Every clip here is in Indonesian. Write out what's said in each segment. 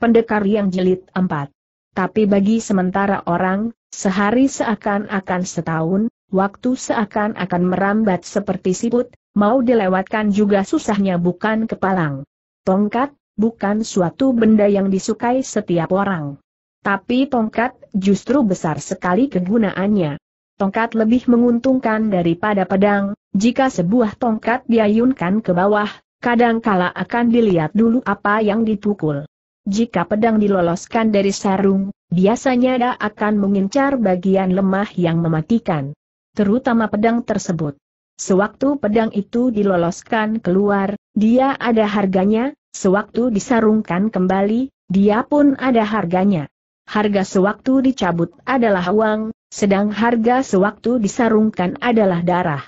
pendekar yang jelit empat. Tapi bagi sementara orang, sehari seakan-akan setahun, waktu seakan-akan merambat seperti siput, mau dilewatkan juga susahnya bukan kepalang. Tongkat, bukan suatu benda yang disukai setiap orang. Tapi tongkat justru besar sekali kegunaannya. Tongkat lebih menguntungkan daripada pedang, jika sebuah tongkat diayunkan ke bawah, kadangkala akan dilihat dulu apa yang dipukul. Jika pedang diloloskan dari sarung, biasanya dia akan mengincar bagian lemah yang mematikan. Terutama pedang tersebut. Sewaktu pedang itu diloloskan keluar, dia ada harganya, sewaktu disarungkan kembali, dia pun ada harganya. Harga sewaktu dicabut adalah uang, sedang harga sewaktu disarungkan adalah darah.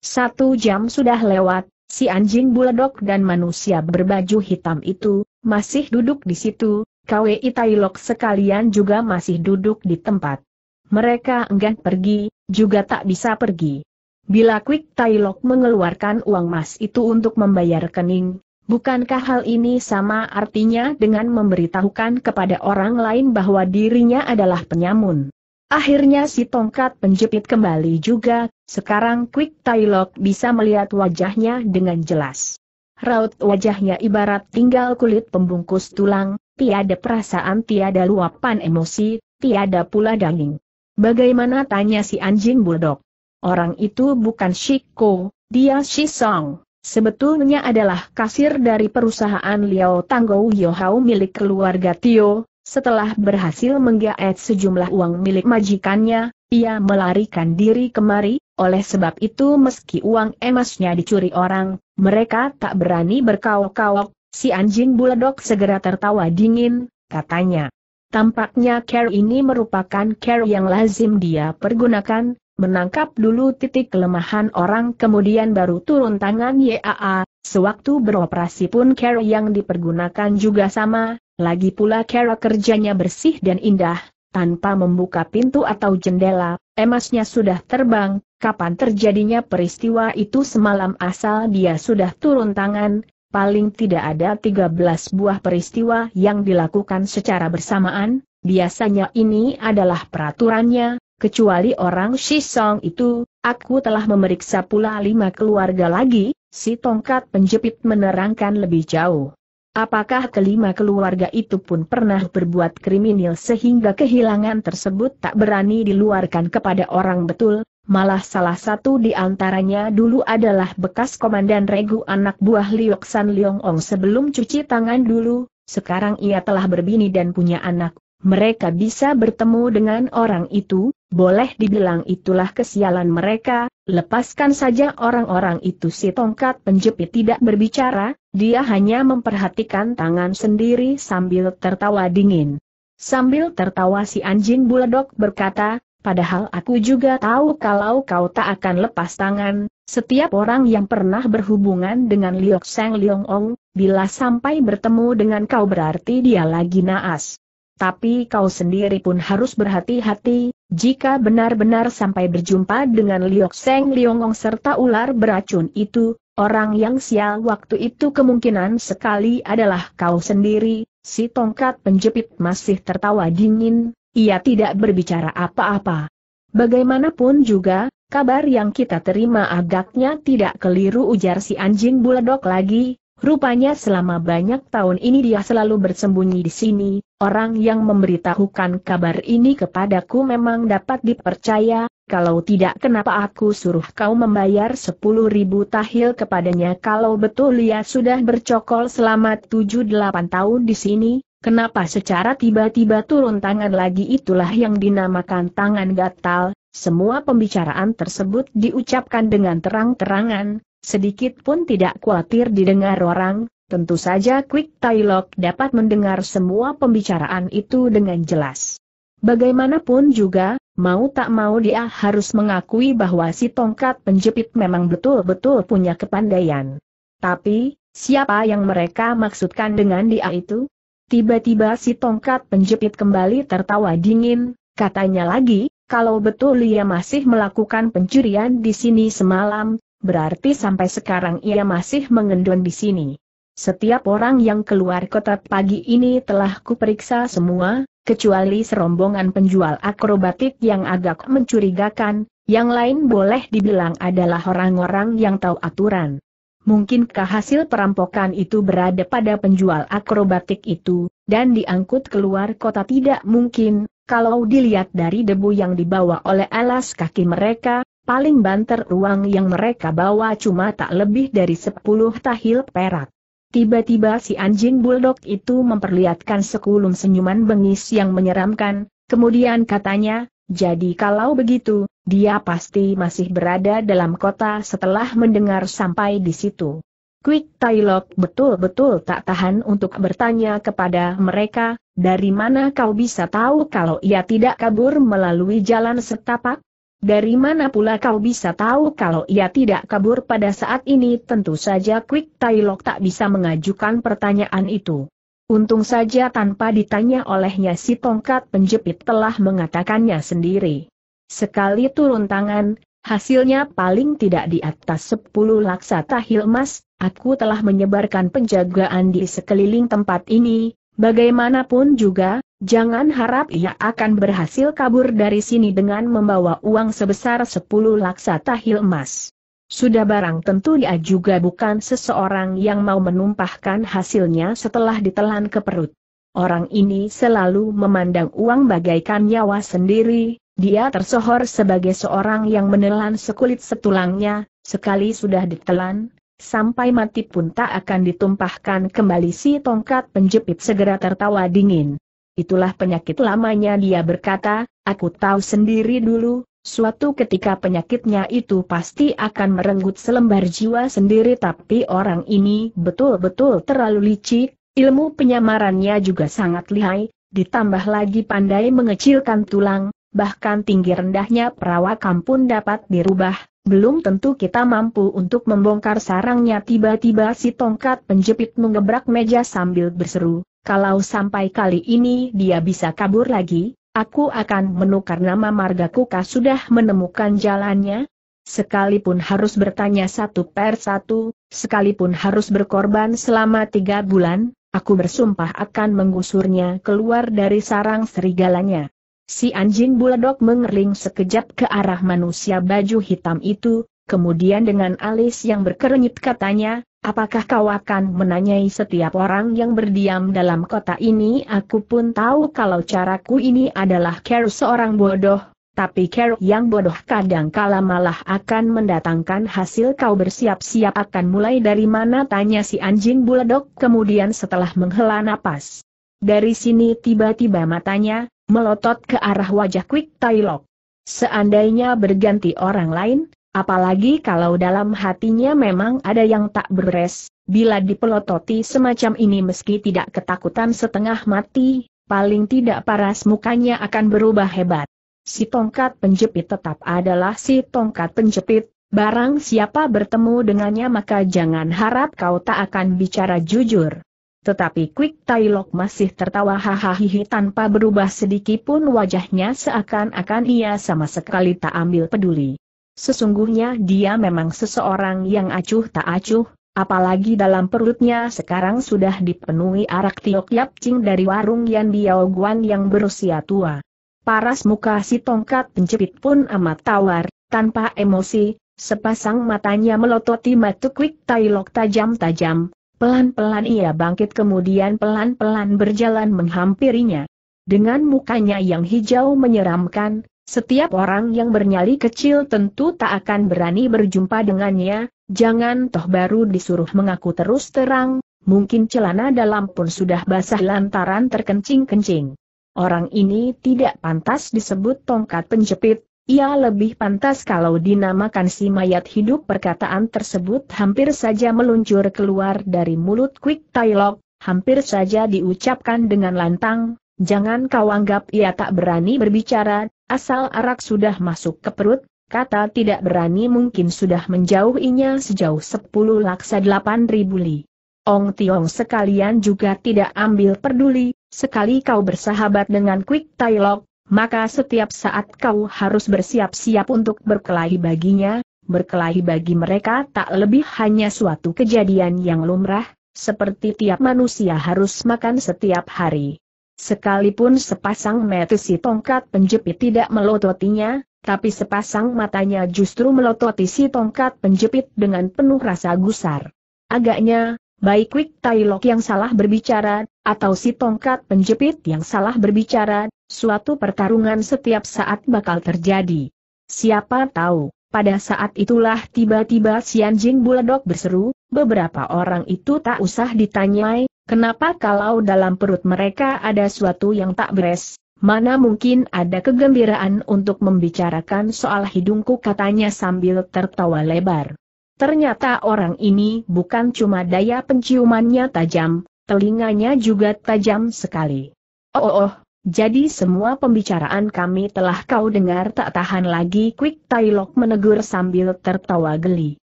Satu jam sudah lewat, si anjing buledok dan manusia berbaju hitam itu, masih duduk di situ, KWI Tailok sekalian juga masih duduk di tempat. Mereka enggan pergi, juga tak bisa pergi. Bila Quick Tailok mengeluarkan uang mas itu untuk membayar kening, bukankah hal ini sama artinya dengan memberitahukan kepada orang lain bahwa dirinya adalah penyamun? Akhirnya si tongkat penjepit kembali juga, sekarang Quick Tailok bisa melihat wajahnya dengan jelas. Raut wajahnya ibarat tinggal kulit pembungkus tulang, tiada perasaan tiada luapan emosi, tiada pula daging. Bagaimana tanya si anjing Bulldog? Orang itu bukan Shiko, dia Shisong. Sebetulnya adalah kasir dari perusahaan Liao Tanggou Yohao milik keluarga Tio. Setelah berhasil menggaet sejumlah uang milik majikannya, ia melarikan diri kemari, oleh sebab itu meski uang emasnya dicuri orang, mereka tak berani berkawok-kawok, si anjing buledok segera tertawa dingin, katanya. Tampaknya care ini merupakan care yang lazim dia pergunakan, menangkap dulu titik kelemahan orang kemudian baru turun tangan YAA, sewaktu beroperasi pun care yang dipergunakan juga sama, lagi pula care kerjanya bersih dan indah, tanpa membuka pintu atau jendela, emasnya sudah terbang, kapan terjadinya peristiwa itu semalam asal dia sudah turun tangan, paling tidak ada 13 buah peristiwa yang dilakukan secara bersamaan, biasanya ini adalah peraturannya, kecuali orang Shisong itu, aku telah memeriksa pula lima keluarga lagi, si tongkat penjepit menerangkan lebih jauh. Apakah kelima keluarga itu pun pernah berbuat kriminal sehingga kehilangan tersebut tak berani diluarkan kepada orang betul, malah salah satu di antaranya dulu adalah bekas komandan regu anak buah Liok San Leong Ong sebelum cuci tangan dulu, sekarang ia telah berbini dan punya anak, mereka bisa bertemu dengan orang itu, boleh dibilang itulah kesialan mereka, lepaskan saja orang-orang itu si tongkat penjepit tidak berbicara, dia hanya memperhatikan tangan sendiri sambil tertawa dingin. Sambil tertawa si anjing buledok berkata, padahal aku juga tahu kalau kau tak akan lepas tangan, setiap orang yang pernah berhubungan dengan Liok Seng Liong Ong, bila sampai bertemu dengan kau berarti dia lagi naas. Tapi kau sendiri pun harus berhati-hati, jika benar-benar sampai berjumpa dengan Liok Seng Liong Ong serta ular beracun itu, Orang yang sial waktu itu kemungkinan sekali adalah kau sendiri, si tongkat penjepit masih tertawa dingin, ia tidak berbicara apa-apa. Bagaimanapun juga, kabar yang kita terima agaknya tidak keliru ujar si anjing buledok lagi, Rupanya selama banyak tahun ini dia selalu bersembunyi di sini, orang yang memberitahukan kabar ini kepadaku memang dapat dipercaya, kalau tidak kenapa aku suruh kau membayar sepuluh ribu tahil kepadanya kalau betul ia sudah bercokol selama 7-8 tahun di sini, Kenapa secara tiba-tiba turun tangan lagi itulah yang dinamakan tangan gatal, semua pembicaraan tersebut diucapkan dengan terang-terangan, sedikit pun tidak khawatir didengar orang, tentu saja Quick Tailok dapat mendengar semua pembicaraan itu dengan jelas. Bagaimanapun juga, mau tak mau dia harus mengakui bahwa si tongkat penjepit memang betul-betul punya kepandaian. Tapi, siapa yang mereka maksudkan dengan dia itu? Tiba-tiba si tongkat penjepit kembali tertawa dingin, katanya lagi, kalau betul ia masih melakukan pencurian di sini semalam, berarti sampai sekarang ia masih mengendon di sini. Setiap orang yang keluar kota pagi ini telah kuperiksa semua, kecuali serombongan penjual akrobatik yang agak mencurigakan, yang lain boleh dibilang adalah orang-orang yang tahu aturan. Mungkinkah hasil perampokan itu berada pada penjual akrobatik itu, dan diangkut keluar kota tidak mungkin, kalau dilihat dari debu yang dibawa oleh alas kaki mereka, paling banter ruang yang mereka bawa cuma tak lebih dari 10 tahil perak. Tiba-tiba si anjing bulldog itu memperlihatkan sekulum senyuman bengis yang menyeramkan, kemudian katanya, jadi kalau begitu, dia pasti masih berada dalam kota setelah mendengar sampai di situ. Quick Tailok betul-betul tak tahan untuk bertanya kepada mereka, dari mana kau bisa tahu kalau ia tidak kabur melalui jalan setapak? Dari mana pula kau bisa tahu kalau ia tidak kabur pada saat ini? Tentu saja Quick Tailok tak bisa mengajukan pertanyaan itu. Untung saja tanpa ditanya olehnya si tongkat penjepit telah mengatakannya sendiri. Sekali turun tangan, hasilnya paling tidak di atas 10 laksa tahil emas, aku telah menyebarkan penjagaan di sekeliling tempat ini, bagaimanapun juga, jangan harap ia akan berhasil kabur dari sini dengan membawa uang sebesar 10 laksa tahil emas. Sudah barang tentu dia juga bukan seseorang yang mau menumpahkan hasilnya setelah ditelan ke perut. Orang ini selalu memandang uang bagaikan nyawa sendiri, dia tersohor sebagai seorang yang menelan sekulit setulangnya, sekali sudah ditelan, sampai mati pun tak akan ditumpahkan kembali si tongkat penjepit segera tertawa dingin. Itulah penyakit lamanya dia berkata, aku tahu sendiri dulu, suatu ketika penyakitnya itu pasti akan merenggut selembar jiwa sendiri tapi orang ini betul-betul terlalu licik, ilmu penyamarannya juga sangat lihai, ditambah lagi pandai mengecilkan tulang, bahkan tinggi rendahnya perawakan pun dapat dirubah, belum tentu kita mampu untuk membongkar sarangnya tiba-tiba si tongkat penjepit mengebrak meja sambil berseru, kalau sampai kali ini dia bisa kabur lagi, aku akan menukar nama kuka sudah menemukan jalannya, sekalipun harus bertanya satu per satu, sekalipun harus berkorban selama tiga bulan, aku bersumpah akan menggusurnya keluar dari sarang serigalanya. Si anjing buledok mengerling sekejap ke arah manusia baju hitam itu, kemudian dengan alis yang berkerenyit katanya, apakah kau akan menanyai setiap orang yang berdiam dalam kota ini? Aku pun tahu kalau caraku ini adalah care seorang bodoh, tapi care yang bodoh kadang kala malah akan mendatangkan hasil kau bersiap-siap akan mulai dari mana tanya si anjing buledok kemudian setelah menghela napas. Dari sini tiba-tiba matanya, melotot ke arah wajah Quick Tailok. Seandainya berganti orang lain, apalagi kalau dalam hatinya memang ada yang tak beres, bila dipelototi semacam ini meski tidak ketakutan setengah mati, paling tidak paras mukanya akan berubah hebat. Si tongkat penjepit tetap adalah si tongkat penjepit, barang siapa bertemu dengannya maka jangan harap kau tak akan bicara jujur. Tetapi Quick Tailok masih tertawa hahaha tanpa berubah sedikitpun wajahnya seakan-akan ia sama sekali tak ambil peduli. Sesungguhnya dia memang seseorang yang acuh tak acuh, apalagi dalam perutnya sekarang sudah dipenuhi arak tiok yapcing dari warung Yan Biao Guan yang berusia tua. Paras muka si tongkat penjepit pun amat tawar, tanpa emosi, sepasang matanya melototi mata Quick Tailok tajam-tajam, Pelan-pelan ia bangkit kemudian pelan-pelan berjalan menghampirinya. Dengan mukanya yang hijau menyeramkan, setiap orang yang bernyali kecil tentu tak akan berani berjumpa dengannya, jangan toh baru disuruh mengaku terus terang, mungkin celana dalam pun sudah basah lantaran terkencing-kencing. Orang ini tidak pantas disebut tongkat penjepit, ia lebih pantas kalau dinamakan si mayat hidup perkataan tersebut hampir saja meluncur keluar dari mulut Quick Tailok, hampir saja diucapkan dengan lantang, jangan kau anggap ia tak berani berbicara, asal arak sudah masuk ke perut, kata tidak berani mungkin sudah menjauhinya sejauh 10 laksa 8 ribu li. Ong Tiong sekalian juga tidak ambil peduli, sekali kau bersahabat dengan Quick Tailok, maka setiap saat kau harus bersiap-siap untuk berkelahi baginya, berkelahi bagi mereka tak lebih hanya suatu kejadian yang lumrah, seperti tiap manusia harus makan setiap hari. Sekalipun sepasang metusi tongkat penjepit tidak melototinya, tapi sepasang matanya justru melototi si tongkat penjepit dengan penuh rasa gusar. Agaknya, Baik Wik Tailok yang salah berbicara, atau si tongkat penjepit yang salah berbicara, suatu pertarungan setiap saat bakal terjadi. Siapa tahu, pada saat itulah tiba-tiba si anjing buledok berseru, beberapa orang itu tak usah ditanyai, kenapa kalau dalam perut mereka ada suatu yang tak beres, Mana mungkin ada kegembiraan untuk membicarakan soal hidungku katanya sambil tertawa lebar. Ternyata orang ini bukan cuma daya penciumannya tajam, telinganya juga tajam sekali. Oh, oh, oh jadi semua pembicaraan kami telah kau dengar tak tahan lagi Quick Tailok menegur sambil tertawa geli.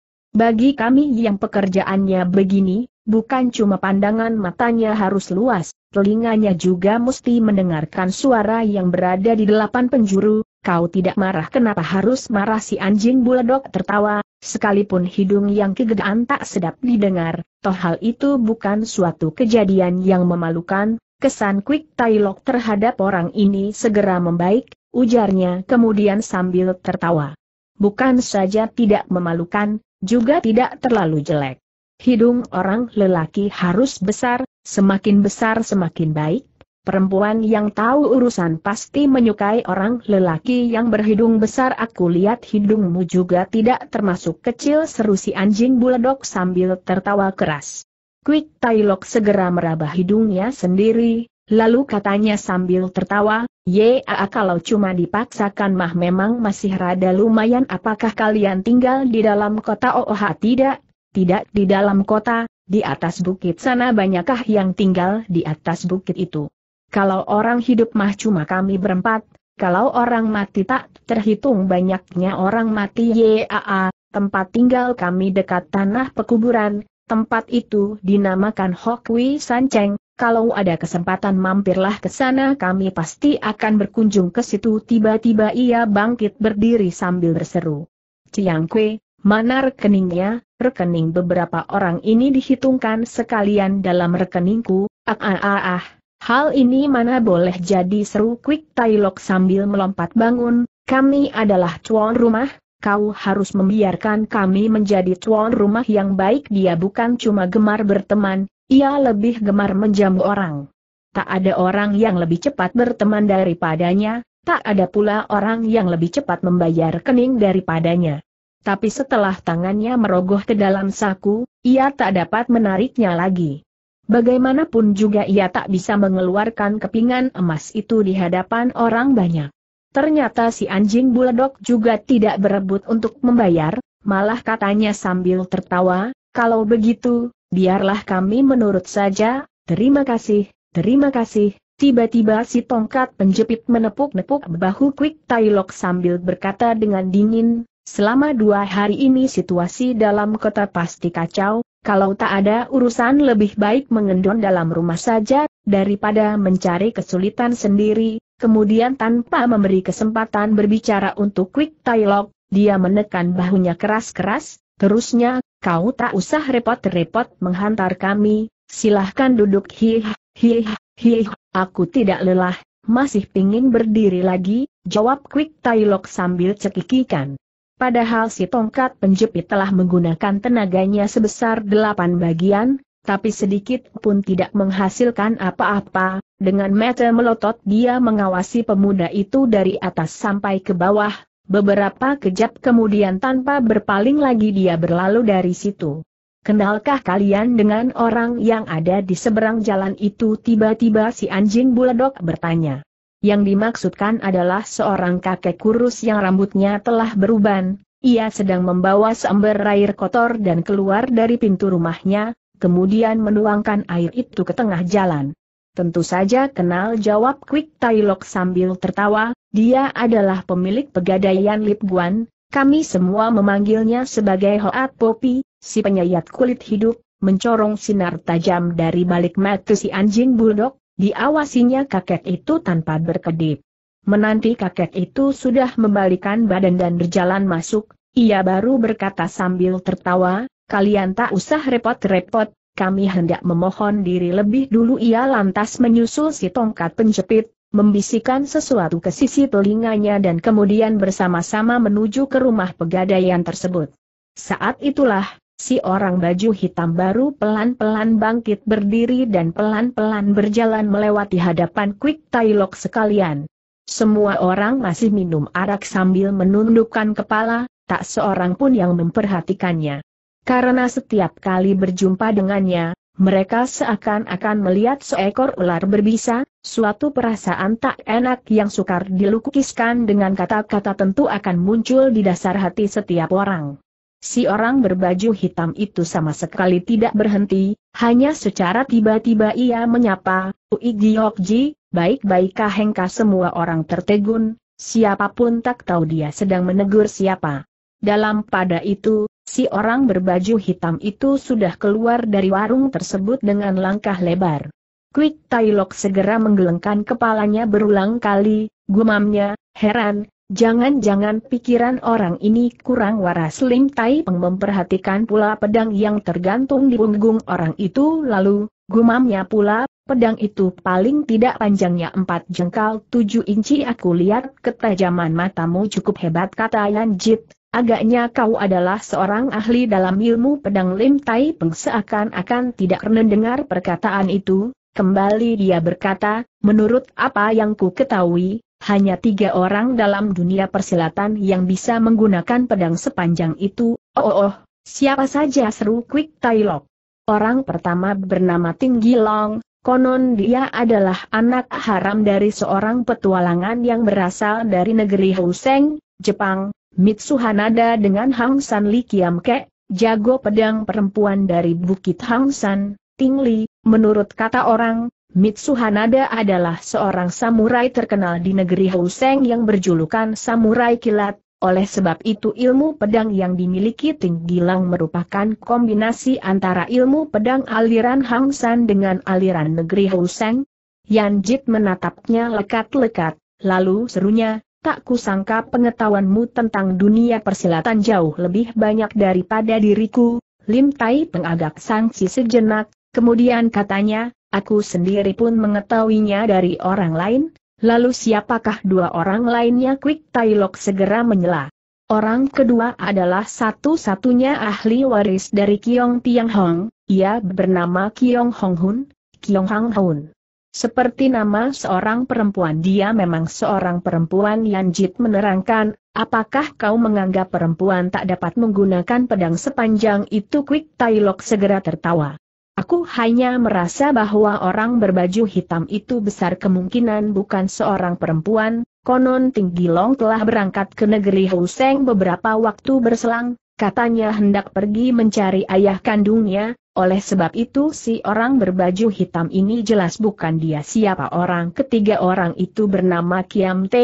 Bagi kami yang pekerjaannya begini, bukan cuma pandangan matanya harus luas, telinganya juga mesti mendengarkan suara yang berada di delapan penjuru, kau tidak marah kenapa harus marah si anjing buledok tertawa, Sekalipun hidung yang kegedean tak sedap didengar, toh hal itu bukan suatu kejadian yang memalukan, kesan Quick Tailok terhadap orang ini segera membaik, ujarnya kemudian sambil tertawa. Bukan saja tidak memalukan, juga tidak terlalu jelek. Hidung orang lelaki harus besar, semakin besar semakin baik, Perempuan yang tahu urusan pasti menyukai orang lelaki yang berhidung besar aku lihat hidungmu juga tidak termasuk kecil seru si anjing buledok sambil tertawa keras. Quick Tailok segera meraba hidungnya sendiri, lalu katanya sambil tertawa, Yeaa kalau cuma dipaksakan mah memang masih rada lumayan apakah kalian tinggal di dalam kota oh, Oha tidak? Tidak di dalam kota, di atas bukit sana banyakkah yang tinggal di atas bukit itu? Kalau orang hidup mah cuma kami berempat, kalau orang mati tak terhitung banyaknya orang mati YAA, tempat tinggal kami dekat tanah pekuburan, tempat itu dinamakan Hokwi Sanceng, kalau ada kesempatan mampirlah ke sana kami pasti akan berkunjung ke situ tiba-tiba ia bangkit berdiri sambil berseru. Ciang Kwe, mana rekeningnya, rekening beberapa orang ini dihitungkan sekalian dalam rekeningku, ah ah ah ah. Hal ini mana boleh jadi seru Quick Tailok sambil melompat bangun, kami adalah tuan rumah, kau harus membiarkan kami menjadi tuan rumah yang baik dia bukan cuma gemar berteman, ia lebih gemar menjamu orang. Tak ada orang yang lebih cepat berteman daripadanya, tak ada pula orang yang lebih cepat membayar kening daripadanya. Tapi setelah tangannya merogoh ke dalam saku, ia tak dapat menariknya lagi. Bagaimanapun juga ia tak bisa mengeluarkan kepingan emas itu di hadapan orang banyak. Ternyata si anjing buledok juga tidak berebut untuk membayar, malah katanya sambil tertawa, kalau begitu, biarlah kami menurut saja, terima kasih, terima kasih. Tiba-tiba si tongkat penjepit menepuk-nepuk bahu Quick Tailok sambil berkata dengan dingin, selama dua hari ini situasi dalam kota pasti kacau, kalau tak ada urusan lebih baik mengendon dalam rumah saja, daripada mencari kesulitan sendiri, kemudian tanpa memberi kesempatan berbicara untuk quick dialog, dia menekan bahunya keras-keras, terusnya, kau tak usah repot-repot menghantar kami, silahkan duduk hih, hih, hih, aku tidak lelah, masih pingin berdiri lagi, jawab quick dialog sambil cekikikan. Padahal si tongkat penjepit telah menggunakan tenaganya sebesar delapan bagian, tapi sedikit pun tidak menghasilkan apa-apa, dengan mata melotot dia mengawasi pemuda itu dari atas sampai ke bawah, beberapa kejap kemudian tanpa berpaling lagi dia berlalu dari situ. Kenalkah kalian dengan orang yang ada di seberang jalan itu tiba-tiba si anjing buledok bertanya. Yang dimaksudkan adalah seorang kakek kurus yang rambutnya telah beruban, ia sedang membawa seember air kotor dan keluar dari pintu rumahnya, kemudian menuangkan air itu ke tengah jalan. Tentu saja kenal jawab Quick Tailok sambil tertawa, dia adalah pemilik pegadaian Lip Guan, kami semua memanggilnya sebagai Hoat Popi, si penyayat kulit hidup, mencorong sinar tajam dari balik mata si anjing bulldog, Diawasinya kakek itu tanpa berkedip. Menanti kakek itu sudah membalikan badan dan berjalan masuk, ia baru berkata sambil tertawa, kalian tak usah repot-repot, kami hendak memohon diri lebih dulu ia lantas menyusul si tongkat penjepit, membisikkan sesuatu ke sisi telinganya dan kemudian bersama-sama menuju ke rumah pegadaian tersebut. Saat itulah, Si orang baju hitam baru pelan-pelan bangkit berdiri dan pelan-pelan berjalan melewati hadapan Quick Tailok sekalian. Semua orang masih minum arak sambil menundukkan kepala, tak seorang pun yang memperhatikannya. Karena setiap kali berjumpa dengannya, mereka seakan-akan melihat seekor ular berbisa, suatu perasaan tak enak yang sukar dilukiskan dengan kata-kata tentu akan muncul di dasar hati setiap orang. Si orang berbaju hitam itu sama sekali tidak berhenti, hanya secara tiba-tiba ia menyapa, Ui Ji, baik-baik Hengka semua orang tertegun, siapapun tak tahu dia sedang menegur siapa. Dalam pada itu, si orang berbaju hitam itu sudah keluar dari warung tersebut dengan langkah lebar. Quick Lok segera menggelengkan kepalanya berulang kali, gumamnya, heran, Jangan-jangan pikiran orang ini kurang waras Lim Tai Peng memperhatikan pula pedang yang tergantung di punggung orang itu lalu, gumamnya pula, pedang itu paling tidak panjangnya empat jengkal tujuh inci aku lihat ketajaman matamu cukup hebat kata Yan Jit, agaknya kau adalah seorang ahli dalam ilmu pedang Lim Tai Peng seakan-akan tidak mendengar perkataan itu, kembali dia berkata, menurut apa yang ku ketahui, hanya tiga orang dalam dunia persilatan yang bisa menggunakan pedang sepanjang itu, oh oh, oh siapa saja seru Quick Tailok. Orang pertama bernama Tinggi Long, konon dia adalah anak haram dari seorang petualangan yang berasal dari negeri Houseng, Jepang, Mitsuhanada dengan Hang San Li Kiam Ke, jago pedang perempuan dari Bukit Hang San, Tingli, menurut kata orang, Mitsuhanada adalah seorang samurai terkenal di negeri Houseng yang berjulukan Samurai Kilat, oleh sebab itu ilmu pedang yang dimiliki Ting Gilang merupakan kombinasi antara ilmu pedang aliran Hang San dengan aliran negeri Houseng. Yan Jit menatapnya lekat-lekat, lalu serunya, tak kusangka pengetahuanmu tentang dunia persilatan jauh lebih banyak daripada diriku, Lim Tai pengagak sangsi sejenak, kemudian katanya, Aku sendiri pun mengetahuinya dari orang lain, lalu siapakah dua orang lainnya Quick Tailok segera menyela. Orang kedua adalah satu-satunya ahli waris dari Kiong Tiang Hong, ia bernama Kiong Hong Hun, Kiong Hang Hun. Seperti nama seorang perempuan dia memang seorang perempuan Yan Jit menerangkan, apakah kau menganggap perempuan tak dapat menggunakan pedang sepanjang itu Quick Tailok segera tertawa. Aku hanya merasa bahwa orang berbaju hitam itu besar kemungkinan bukan seorang perempuan, konon Tinggi Long telah berangkat ke negeri Huseng beberapa waktu berselang, katanya hendak pergi mencari ayah kandungnya, oleh sebab itu si orang berbaju hitam ini jelas bukan dia siapa orang ketiga orang itu bernama Kiam T.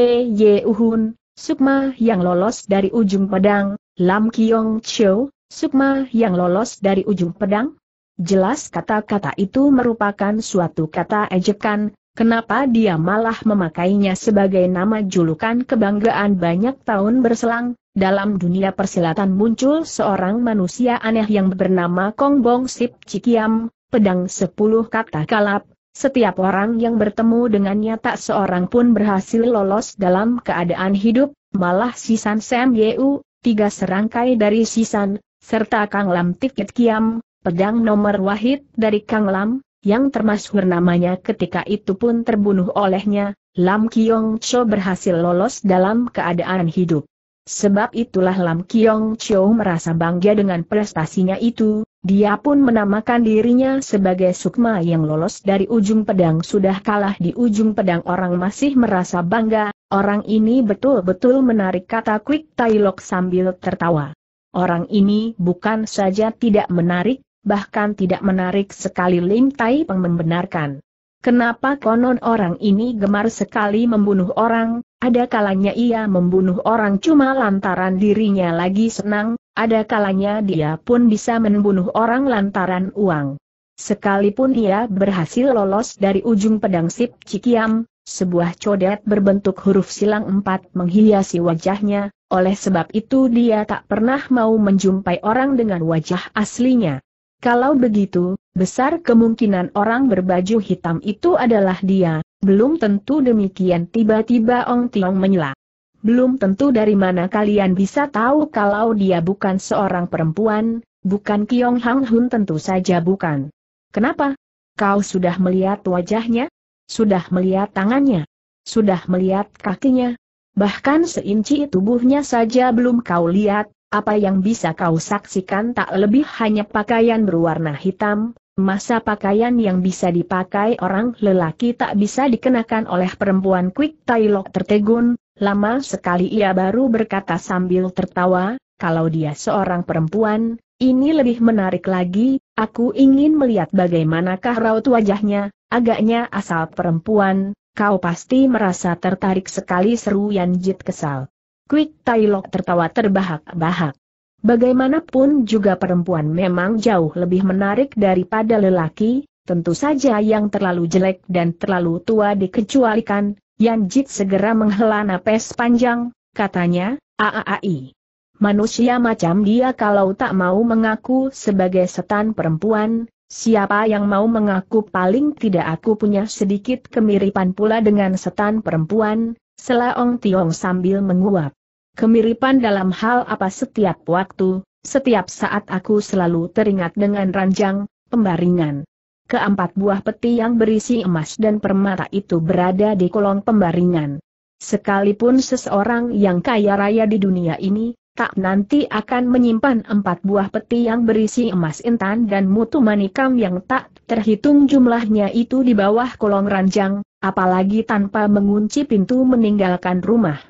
Uhun, Sukma yang lolos dari ujung pedang, Lam Kiong Chou, Sukma yang lolos dari ujung pedang, Jelas kata-kata itu merupakan suatu kata ejekan, kenapa dia malah memakainya sebagai nama julukan kebanggaan banyak tahun berselang, dalam dunia persilatan muncul seorang manusia aneh yang bernama Kong Bong Sip Cikiam, pedang sepuluh kata kalap, setiap orang yang bertemu dengannya tak seorang pun berhasil lolos dalam keadaan hidup, malah Sisan Sam Yeu, tiga serangkai dari Sisan, serta Kang Lam Tikit Kiam, pedang nomor wahid dari Kang Lam, yang termasuk namanya ketika itu pun terbunuh olehnya, Lam Kiong Cho berhasil lolos dalam keadaan hidup. Sebab itulah Lam Kiong Cho merasa bangga dengan prestasinya itu, dia pun menamakan dirinya sebagai sukma yang lolos dari ujung pedang sudah kalah di ujung pedang orang masih merasa bangga, orang ini betul-betul menarik kata Quick Lok sambil tertawa. Orang ini bukan saja tidak menarik, bahkan tidak menarik sekali Lim Tai Peng membenarkan. Kenapa konon orang ini gemar sekali membunuh orang, ada kalanya ia membunuh orang cuma lantaran dirinya lagi senang, ada kalanya dia pun bisa membunuh orang lantaran uang. Sekalipun ia berhasil lolos dari ujung pedang Sip Cikiam, sebuah codet berbentuk huruf silang empat menghiasi wajahnya, oleh sebab itu dia tak pernah mau menjumpai orang dengan wajah aslinya. Kalau begitu, besar kemungkinan orang berbaju hitam itu adalah dia, belum tentu demikian tiba-tiba Ong Tiong menyela. Belum tentu dari mana kalian bisa tahu kalau dia bukan seorang perempuan, bukan Kiong Hang Hun tentu saja bukan. Kenapa? Kau sudah melihat wajahnya? Sudah melihat tangannya? Sudah melihat kakinya? Bahkan seinci tubuhnya saja belum kau lihat, apa yang bisa kau saksikan tak lebih hanya pakaian berwarna hitam, masa pakaian yang bisa dipakai orang lelaki tak bisa dikenakan oleh perempuan Quick Tailok tertegun, lama sekali ia baru berkata sambil tertawa, kalau dia seorang perempuan, ini lebih menarik lagi, aku ingin melihat bagaimanakah raut wajahnya, agaknya asal perempuan, kau pasti merasa tertarik sekali seru Yanjit kesal. Quick Tailok tertawa terbahak-bahak. Bagaimanapun juga perempuan memang jauh lebih menarik daripada lelaki, tentu saja yang terlalu jelek dan terlalu tua dikecualikan, Yan Jit segera menghela napas panjang, katanya, AAAI. Manusia macam dia kalau tak mau mengaku sebagai setan perempuan, siapa yang mau mengaku paling tidak aku punya sedikit kemiripan pula dengan setan perempuan, Selaong Tiong sambil menguap. Kemiripan dalam hal apa setiap waktu, setiap saat aku selalu teringat dengan ranjang, pembaringan. Keempat buah peti yang berisi emas dan permata itu berada di kolong pembaringan. Sekalipun seseorang yang kaya raya di dunia ini, tak nanti akan menyimpan empat buah peti yang berisi emas intan dan mutu manikam yang tak terhitung jumlahnya itu di bawah kolong ranjang, apalagi tanpa mengunci pintu meninggalkan rumah.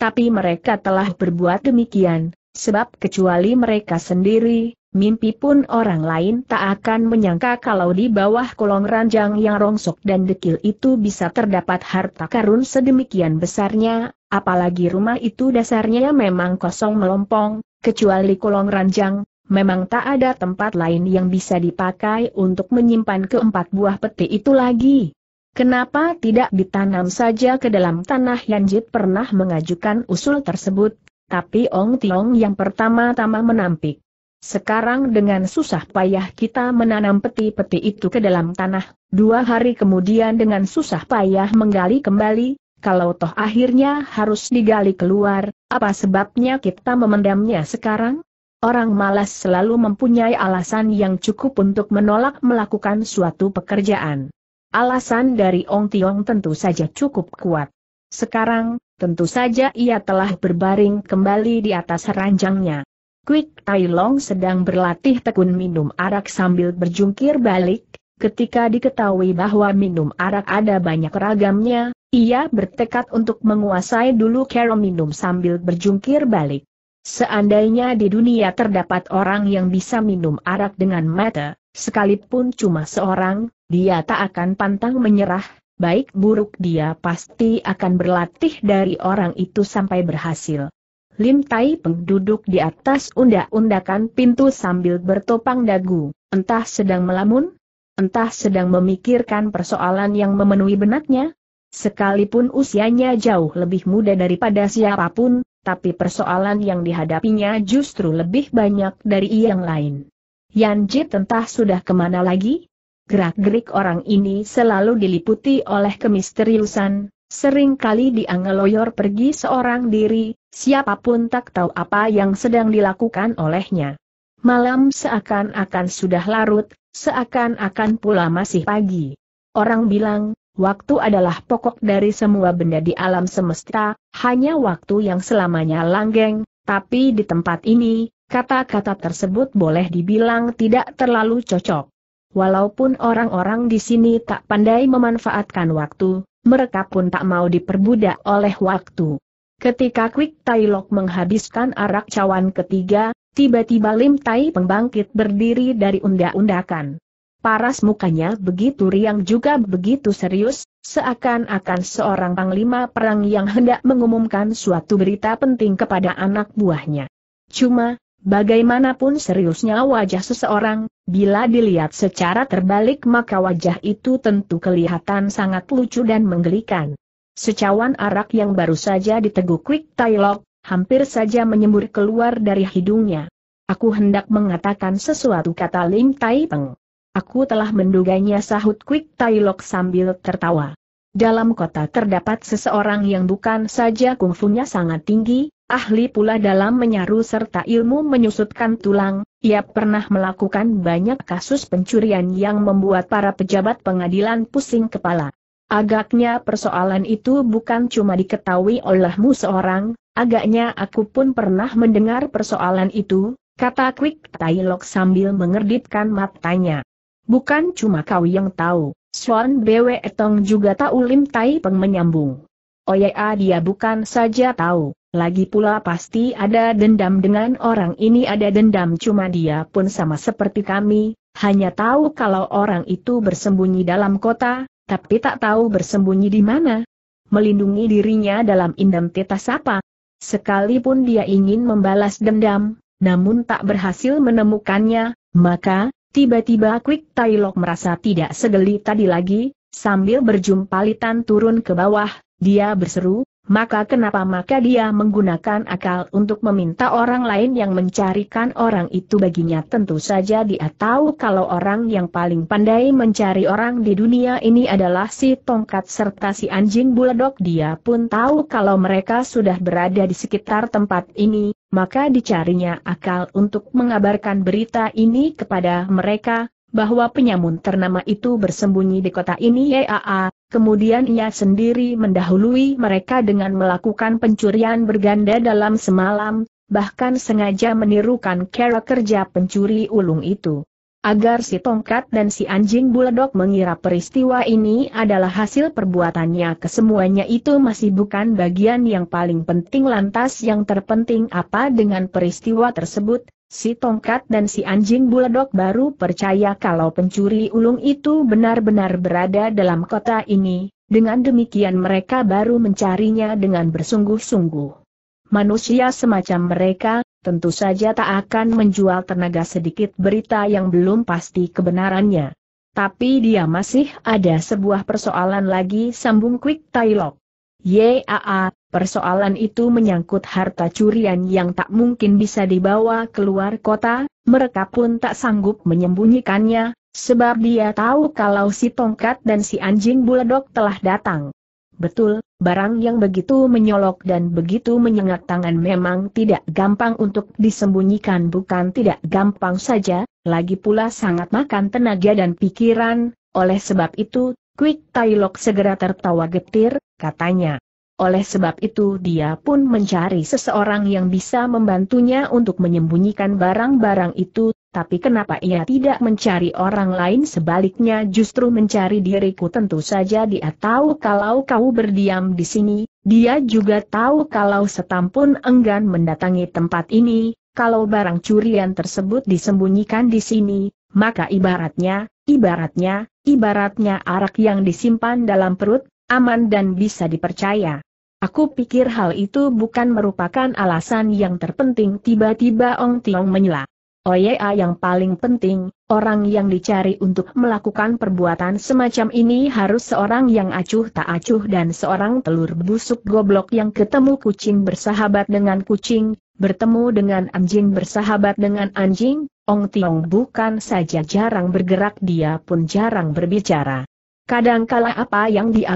Tapi mereka telah berbuat demikian, sebab kecuali mereka sendiri, mimpi pun orang lain tak akan menyangka kalau di bawah kolong ranjang yang rongsok dan dekil itu bisa terdapat harta karun sedemikian besarnya, Apalagi rumah itu dasarnya memang kosong melompong, kecuali kolong ranjang, memang tak ada tempat lain yang bisa dipakai untuk menyimpan keempat buah peti itu lagi. Kenapa tidak ditanam saja ke dalam tanah Yanjit pernah mengajukan usul tersebut, tapi Ong Tiong yang pertama-tama menampik. Sekarang dengan susah payah kita menanam peti-peti itu ke dalam tanah, dua hari kemudian dengan susah payah menggali kembali, kalau toh akhirnya harus digali keluar, apa sebabnya kita memendamnya sekarang? Orang malas selalu mempunyai alasan yang cukup untuk menolak melakukan suatu pekerjaan. Alasan dari Ong Tiong tentu saja cukup kuat. Sekarang, tentu saja ia telah berbaring kembali di atas ranjangnya. Quick Tai Long sedang berlatih tekun minum arak sambil berjungkir balik, ketika diketahui bahwa minum arak ada banyak ragamnya, ia bertekad untuk menguasai dulu kero minum sambil berjungkir balik. Seandainya di dunia terdapat orang yang bisa minum arak dengan mata, sekalipun cuma seorang, dia tak akan pantang menyerah, baik buruk dia pasti akan berlatih dari orang itu sampai berhasil. Lim Tai Peng duduk di atas undak-undakan pintu sambil bertopang dagu, entah sedang melamun, entah sedang memikirkan persoalan yang memenuhi benaknya, Sekalipun usianya jauh lebih muda daripada siapapun, tapi persoalan yang dihadapinya justru lebih banyak dari yang lain. Yan Jit entah sudah kemana lagi? Gerak-gerik orang ini selalu diliputi oleh kemisteriusan, seringkali diangeloyor pergi seorang diri, siapapun tak tahu apa yang sedang dilakukan olehnya. Malam seakan-akan sudah larut, seakan-akan pula masih pagi. Orang bilang, Waktu adalah pokok dari semua benda di alam semesta, hanya waktu yang selamanya langgeng, tapi di tempat ini, kata-kata tersebut boleh dibilang tidak terlalu cocok. Walaupun orang-orang di sini tak pandai memanfaatkan waktu, mereka pun tak mau diperbudak oleh waktu. Ketika Quick Tai Lok menghabiskan arak cawan ketiga, tiba-tiba Lim Tai pembangkit berdiri dari unda undakan Paras mukanya begitu riang juga begitu serius, seakan-akan seorang panglima perang yang hendak mengumumkan suatu berita penting kepada anak buahnya. Cuma, bagaimanapun seriusnya wajah seseorang, bila dilihat secara terbalik maka wajah itu tentu kelihatan sangat lucu dan menggelikan. Secawan arak yang baru saja diteguk Quick Tailok, hampir saja menyembur keluar dari hidungnya. Aku hendak mengatakan sesuatu kata Lim Tai Peng. Aku telah menduganya sahut Quick Tai Lok sambil tertawa. Dalam kota terdapat seseorang yang bukan saja kungfunya sangat tinggi, ahli pula dalam menyaru serta ilmu menyusutkan tulang, ia pernah melakukan banyak kasus pencurian yang membuat para pejabat pengadilan pusing kepala. Agaknya persoalan itu bukan cuma diketahui olehmu seorang, agaknya aku pun pernah mendengar persoalan itu, kata Quick Tailok sambil mengerdipkan matanya. Bukan cuma kau yang tahu, Suan Bwe Tong juga tahu Lim Tai Peng menyambung. Oh ya dia bukan saja tahu, lagi pula pasti ada dendam dengan orang ini ada dendam cuma dia pun sama seperti kami, hanya tahu kalau orang itu bersembunyi dalam kota, tapi tak tahu bersembunyi di mana. Melindungi dirinya dalam tetas apa? Sekalipun dia ingin membalas dendam, namun tak berhasil menemukannya, maka, Tiba-tiba Quick Tai merasa tidak segeli tadi lagi, sambil berjumpalitan turun ke bawah, dia berseru, maka kenapa maka dia menggunakan akal untuk meminta orang lain yang mencarikan orang itu baginya tentu saja dia tahu kalau orang yang paling pandai mencari orang di dunia ini adalah si tongkat serta si anjing buledok dia pun tahu kalau mereka sudah berada di sekitar tempat ini, maka dicarinya akal untuk mengabarkan berita ini kepada mereka, bahwa penyamun ternama itu bersembunyi di kota ini yaa, Kemudian ia sendiri mendahului mereka dengan melakukan pencurian berganda dalam semalam, bahkan sengaja menirukan cara kerja pencuri ulung itu. Agar si tongkat dan si anjing buledok mengira peristiwa ini adalah hasil perbuatannya kesemuanya itu masih bukan bagian yang paling penting lantas yang terpenting apa dengan peristiwa tersebut, Si tongkat dan si anjing buledok baru percaya kalau pencuri ulung itu benar-benar berada dalam kota ini, dengan demikian mereka baru mencarinya dengan bersungguh-sungguh. Manusia semacam mereka, tentu saja tak akan menjual tenaga sedikit berita yang belum pasti kebenarannya. Tapi dia masih ada sebuah persoalan lagi sambung Quick Tailok. Yaa, Persoalan itu menyangkut harta curian yang tak mungkin bisa dibawa keluar kota, mereka pun tak sanggup menyembunyikannya, sebab dia tahu kalau si tongkat dan si anjing buledok telah datang. Betul, barang yang begitu menyolok dan begitu menyengat tangan memang tidak gampang untuk disembunyikan bukan tidak gampang saja, lagi pula sangat makan tenaga dan pikiran, oleh sebab itu, Quick Tailok segera tertawa getir, katanya. Oleh sebab itu dia pun mencari seseorang yang bisa membantunya untuk menyembunyikan barang-barang itu, tapi kenapa ia tidak mencari orang lain sebaliknya justru mencari diriku tentu saja dia tahu kalau kau berdiam di sini, dia juga tahu kalau setam pun enggan mendatangi tempat ini, kalau barang curian tersebut disembunyikan di sini, maka ibaratnya, ibaratnya, ibaratnya arak yang disimpan dalam perut, aman dan bisa dipercaya. Aku pikir hal itu bukan merupakan alasan yang terpenting tiba-tiba Ong Tiong menyela. Oya yang paling penting, orang yang dicari untuk melakukan perbuatan semacam ini harus seorang yang acuh tak acuh dan seorang telur busuk goblok yang ketemu kucing bersahabat dengan kucing, bertemu dengan anjing bersahabat dengan anjing, Ong Tiong bukan saja jarang bergerak dia pun jarang berbicara. Kadangkala apa yang dia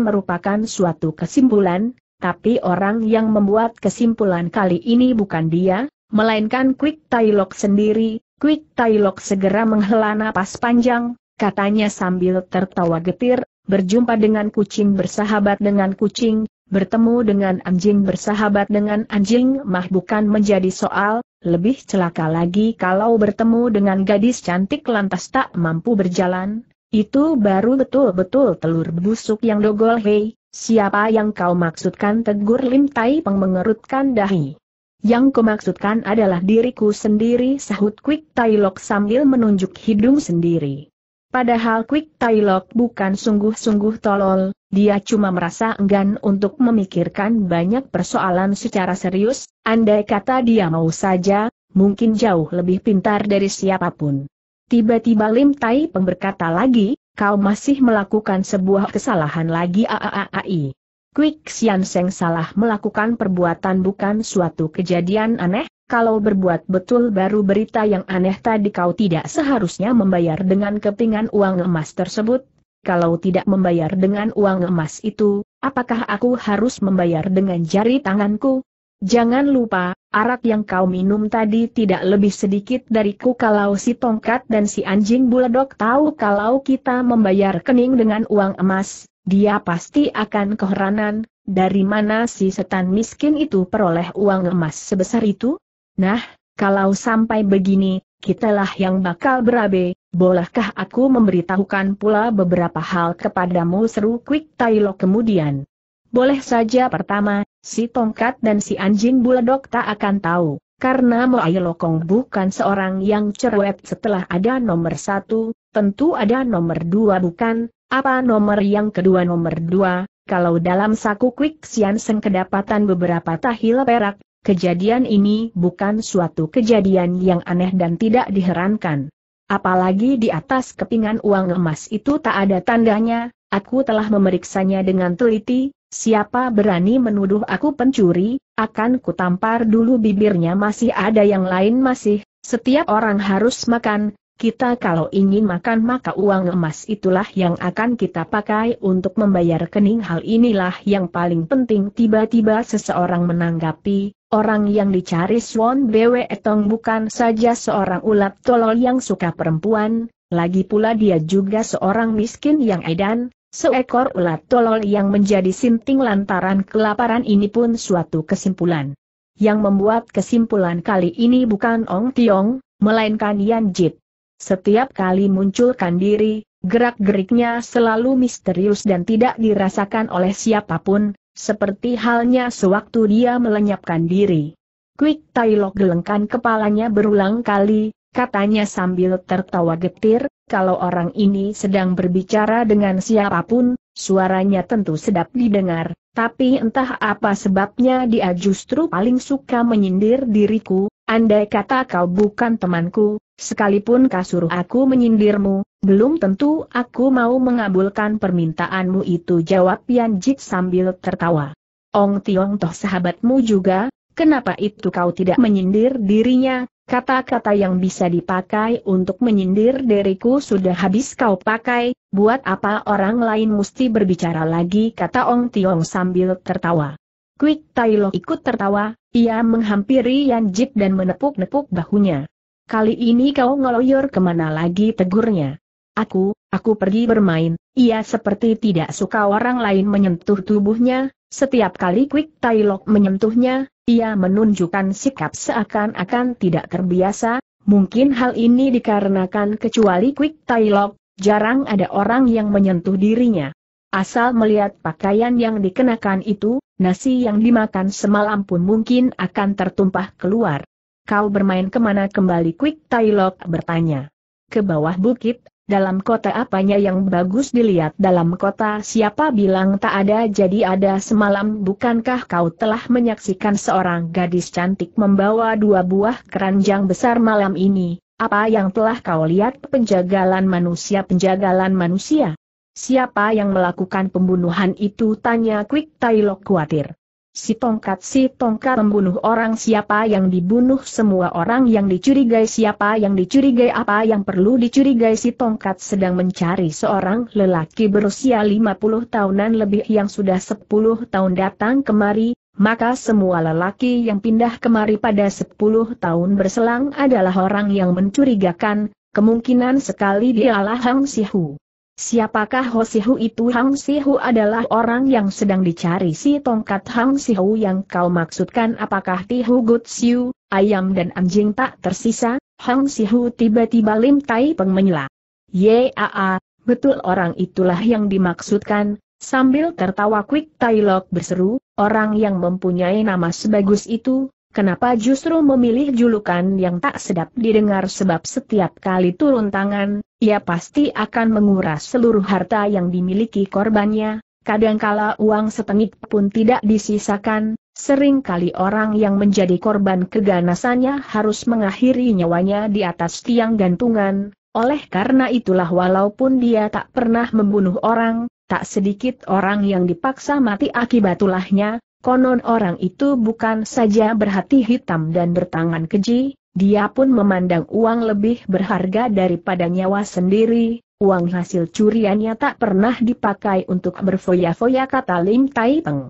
merupakan suatu kesimpulan, tapi orang yang membuat kesimpulan kali ini bukan dia, melainkan Quick Tailok sendiri. Quick Tailok segera menghela napas panjang, katanya sambil tertawa getir, berjumpa dengan kucing bersahabat dengan kucing, bertemu dengan anjing bersahabat dengan anjing mah bukan menjadi soal, lebih celaka lagi kalau bertemu dengan gadis cantik lantas tak mampu berjalan, itu baru betul-betul telur busuk yang dogol hei, siapa yang kau maksudkan tegur Lim Tai Peng mengerutkan dahi. Yang kumaksudkan adalah diriku sendiri sahut Quick Tai Lok sambil menunjuk hidung sendiri. Padahal Quick Tai Lok bukan sungguh-sungguh tolol, dia cuma merasa enggan untuk memikirkan banyak persoalan secara serius, andai kata dia mau saja, mungkin jauh lebih pintar dari siapapun. Tiba-tiba Lim Tai Peng berkata lagi, kau masih melakukan sebuah kesalahan lagi aaai. Quick Xian Seng salah melakukan perbuatan bukan suatu kejadian aneh, kalau berbuat betul baru berita yang aneh tadi kau tidak seharusnya membayar dengan kepingan uang emas tersebut. Kalau tidak membayar dengan uang emas itu, apakah aku harus membayar dengan jari tanganku? Jangan lupa, arak yang kau minum tadi tidak lebih sedikit dariku kalau si tongkat dan si anjing buledok tahu kalau kita membayar kening dengan uang emas, dia pasti akan keheranan, dari mana si setan miskin itu peroleh uang emas sebesar itu? Nah, kalau sampai begini, kitalah yang bakal berabe, bolehkah aku memberitahukan pula beberapa hal kepadamu seru Quick Tailo kemudian? Boleh saja pertama, Si tongkat dan si anjing buledok tak akan tahu, karena Moai Lokong bukan seorang yang cerewet setelah ada nomor satu, tentu ada nomor dua bukan, apa nomor yang kedua nomor dua, kalau dalam saku quick Sian Seng kedapatan beberapa tahil perak, kejadian ini bukan suatu kejadian yang aneh dan tidak diherankan. Apalagi di atas kepingan uang emas itu tak ada tandanya, aku telah memeriksanya dengan teliti, Siapa berani menuduh aku pencuri, akan kutampar dulu bibirnya masih ada yang lain masih, setiap orang harus makan, kita kalau ingin makan maka uang emas itulah yang akan kita pakai untuk membayar kening hal inilah yang paling penting tiba-tiba seseorang menanggapi, orang yang dicari Swan Bwe Etong bukan saja seorang ulat tolol yang suka perempuan, lagi pula dia juga seorang miskin yang edan, Seekor ulat tolol yang menjadi sinting lantaran kelaparan ini pun suatu kesimpulan. Yang membuat kesimpulan kali ini bukan Ong Tiong, melainkan Yan Jit. Setiap kali munculkan diri, gerak-geriknya selalu misterius dan tidak dirasakan oleh siapapun, seperti halnya sewaktu dia melenyapkan diri. Quick Lok gelengkan kepalanya berulang kali, katanya sambil tertawa getir, kalau orang ini sedang berbicara dengan siapapun, suaranya tentu sedap didengar, tapi entah apa sebabnya dia justru paling suka menyindir diriku, andai kata kau bukan temanku, sekalipun kau suruh aku menyindirmu, belum tentu aku mau mengabulkan permintaanmu itu jawab Yan Jik sambil tertawa. Ong Tiong toh sahabatmu juga, kenapa itu kau tidak menyindir dirinya, Kata-kata yang bisa dipakai untuk menyindir diriku sudah habis kau pakai, buat apa orang lain mesti berbicara lagi kata Ong Tiong sambil tertawa. Quick Lo ikut tertawa, ia menghampiri Yan Jip dan menepuk-nepuk bahunya. Kali ini kau ngeloyor kemana lagi tegurnya. Aku, Aku pergi bermain, ia seperti tidak suka orang lain menyentuh tubuhnya, setiap kali Quick Tai menyentuhnya, ia menunjukkan sikap seakan-akan tidak terbiasa, mungkin hal ini dikarenakan kecuali Quick Tai jarang ada orang yang menyentuh dirinya. Asal melihat pakaian yang dikenakan itu, nasi yang dimakan semalam pun mungkin akan tertumpah keluar. Kau bermain kemana kembali Quick Tai bertanya. Ke bawah bukit, dalam kota apanya yang bagus dilihat dalam kota siapa bilang tak ada jadi ada semalam bukankah kau telah menyaksikan seorang gadis cantik membawa dua buah keranjang besar malam ini, apa yang telah kau lihat penjagalan manusia-penjagalan manusia? Siapa yang melakukan pembunuhan itu tanya Quick Tailok khawatir. Si tongkat si tongkat membunuh orang siapa yang dibunuh semua orang yang dicurigai siapa yang dicurigai apa yang perlu dicurigai si tongkat sedang mencari seorang lelaki berusia 50 tahunan lebih yang sudah 10 tahun datang kemari, maka semua lelaki yang pindah kemari pada 10 tahun berselang adalah orang yang mencurigakan, kemungkinan sekali dialah Hang Sihu. Siapakah Ho Sihu itu? Hang Sihu adalah orang yang sedang dicari si tongkat Hang Sihu yang kau maksudkan apakah Tihu Gutsiu, ayam dan anjing tak tersisa? Hang Sihu tiba-tiba Lim Tai Peng menyela. Yaa, betul orang itulah yang dimaksudkan, sambil tertawa Quick Tai Lok berseru, orang yang mempunyai nama sebagus itu, Kenapa justru memilih julukan yang tak sedap didengar sebab setiap kali turun tangan, ia pasti akan menguras seluruh harta yang dimiliki korbannya, kadangkala uang setengik pun tidak disisakan, seringkali orang yang menjadi korban keganasannya harus mengakhiri nyawanya di atas tiang gantungan, oleh karena itulah walaupun dia tak pernah membunuh orang, tak sedikit orang yang dipaksa mati akibat ulahnya, konon orang itu bukan saja berhati hitam dan bertangan keji, dia pun memandang uang lebih berharga daripada nyawa sendiri, uang hasil curiannya tak pernah dipakai untuk berfoya-foya kata Lim Tai Peng.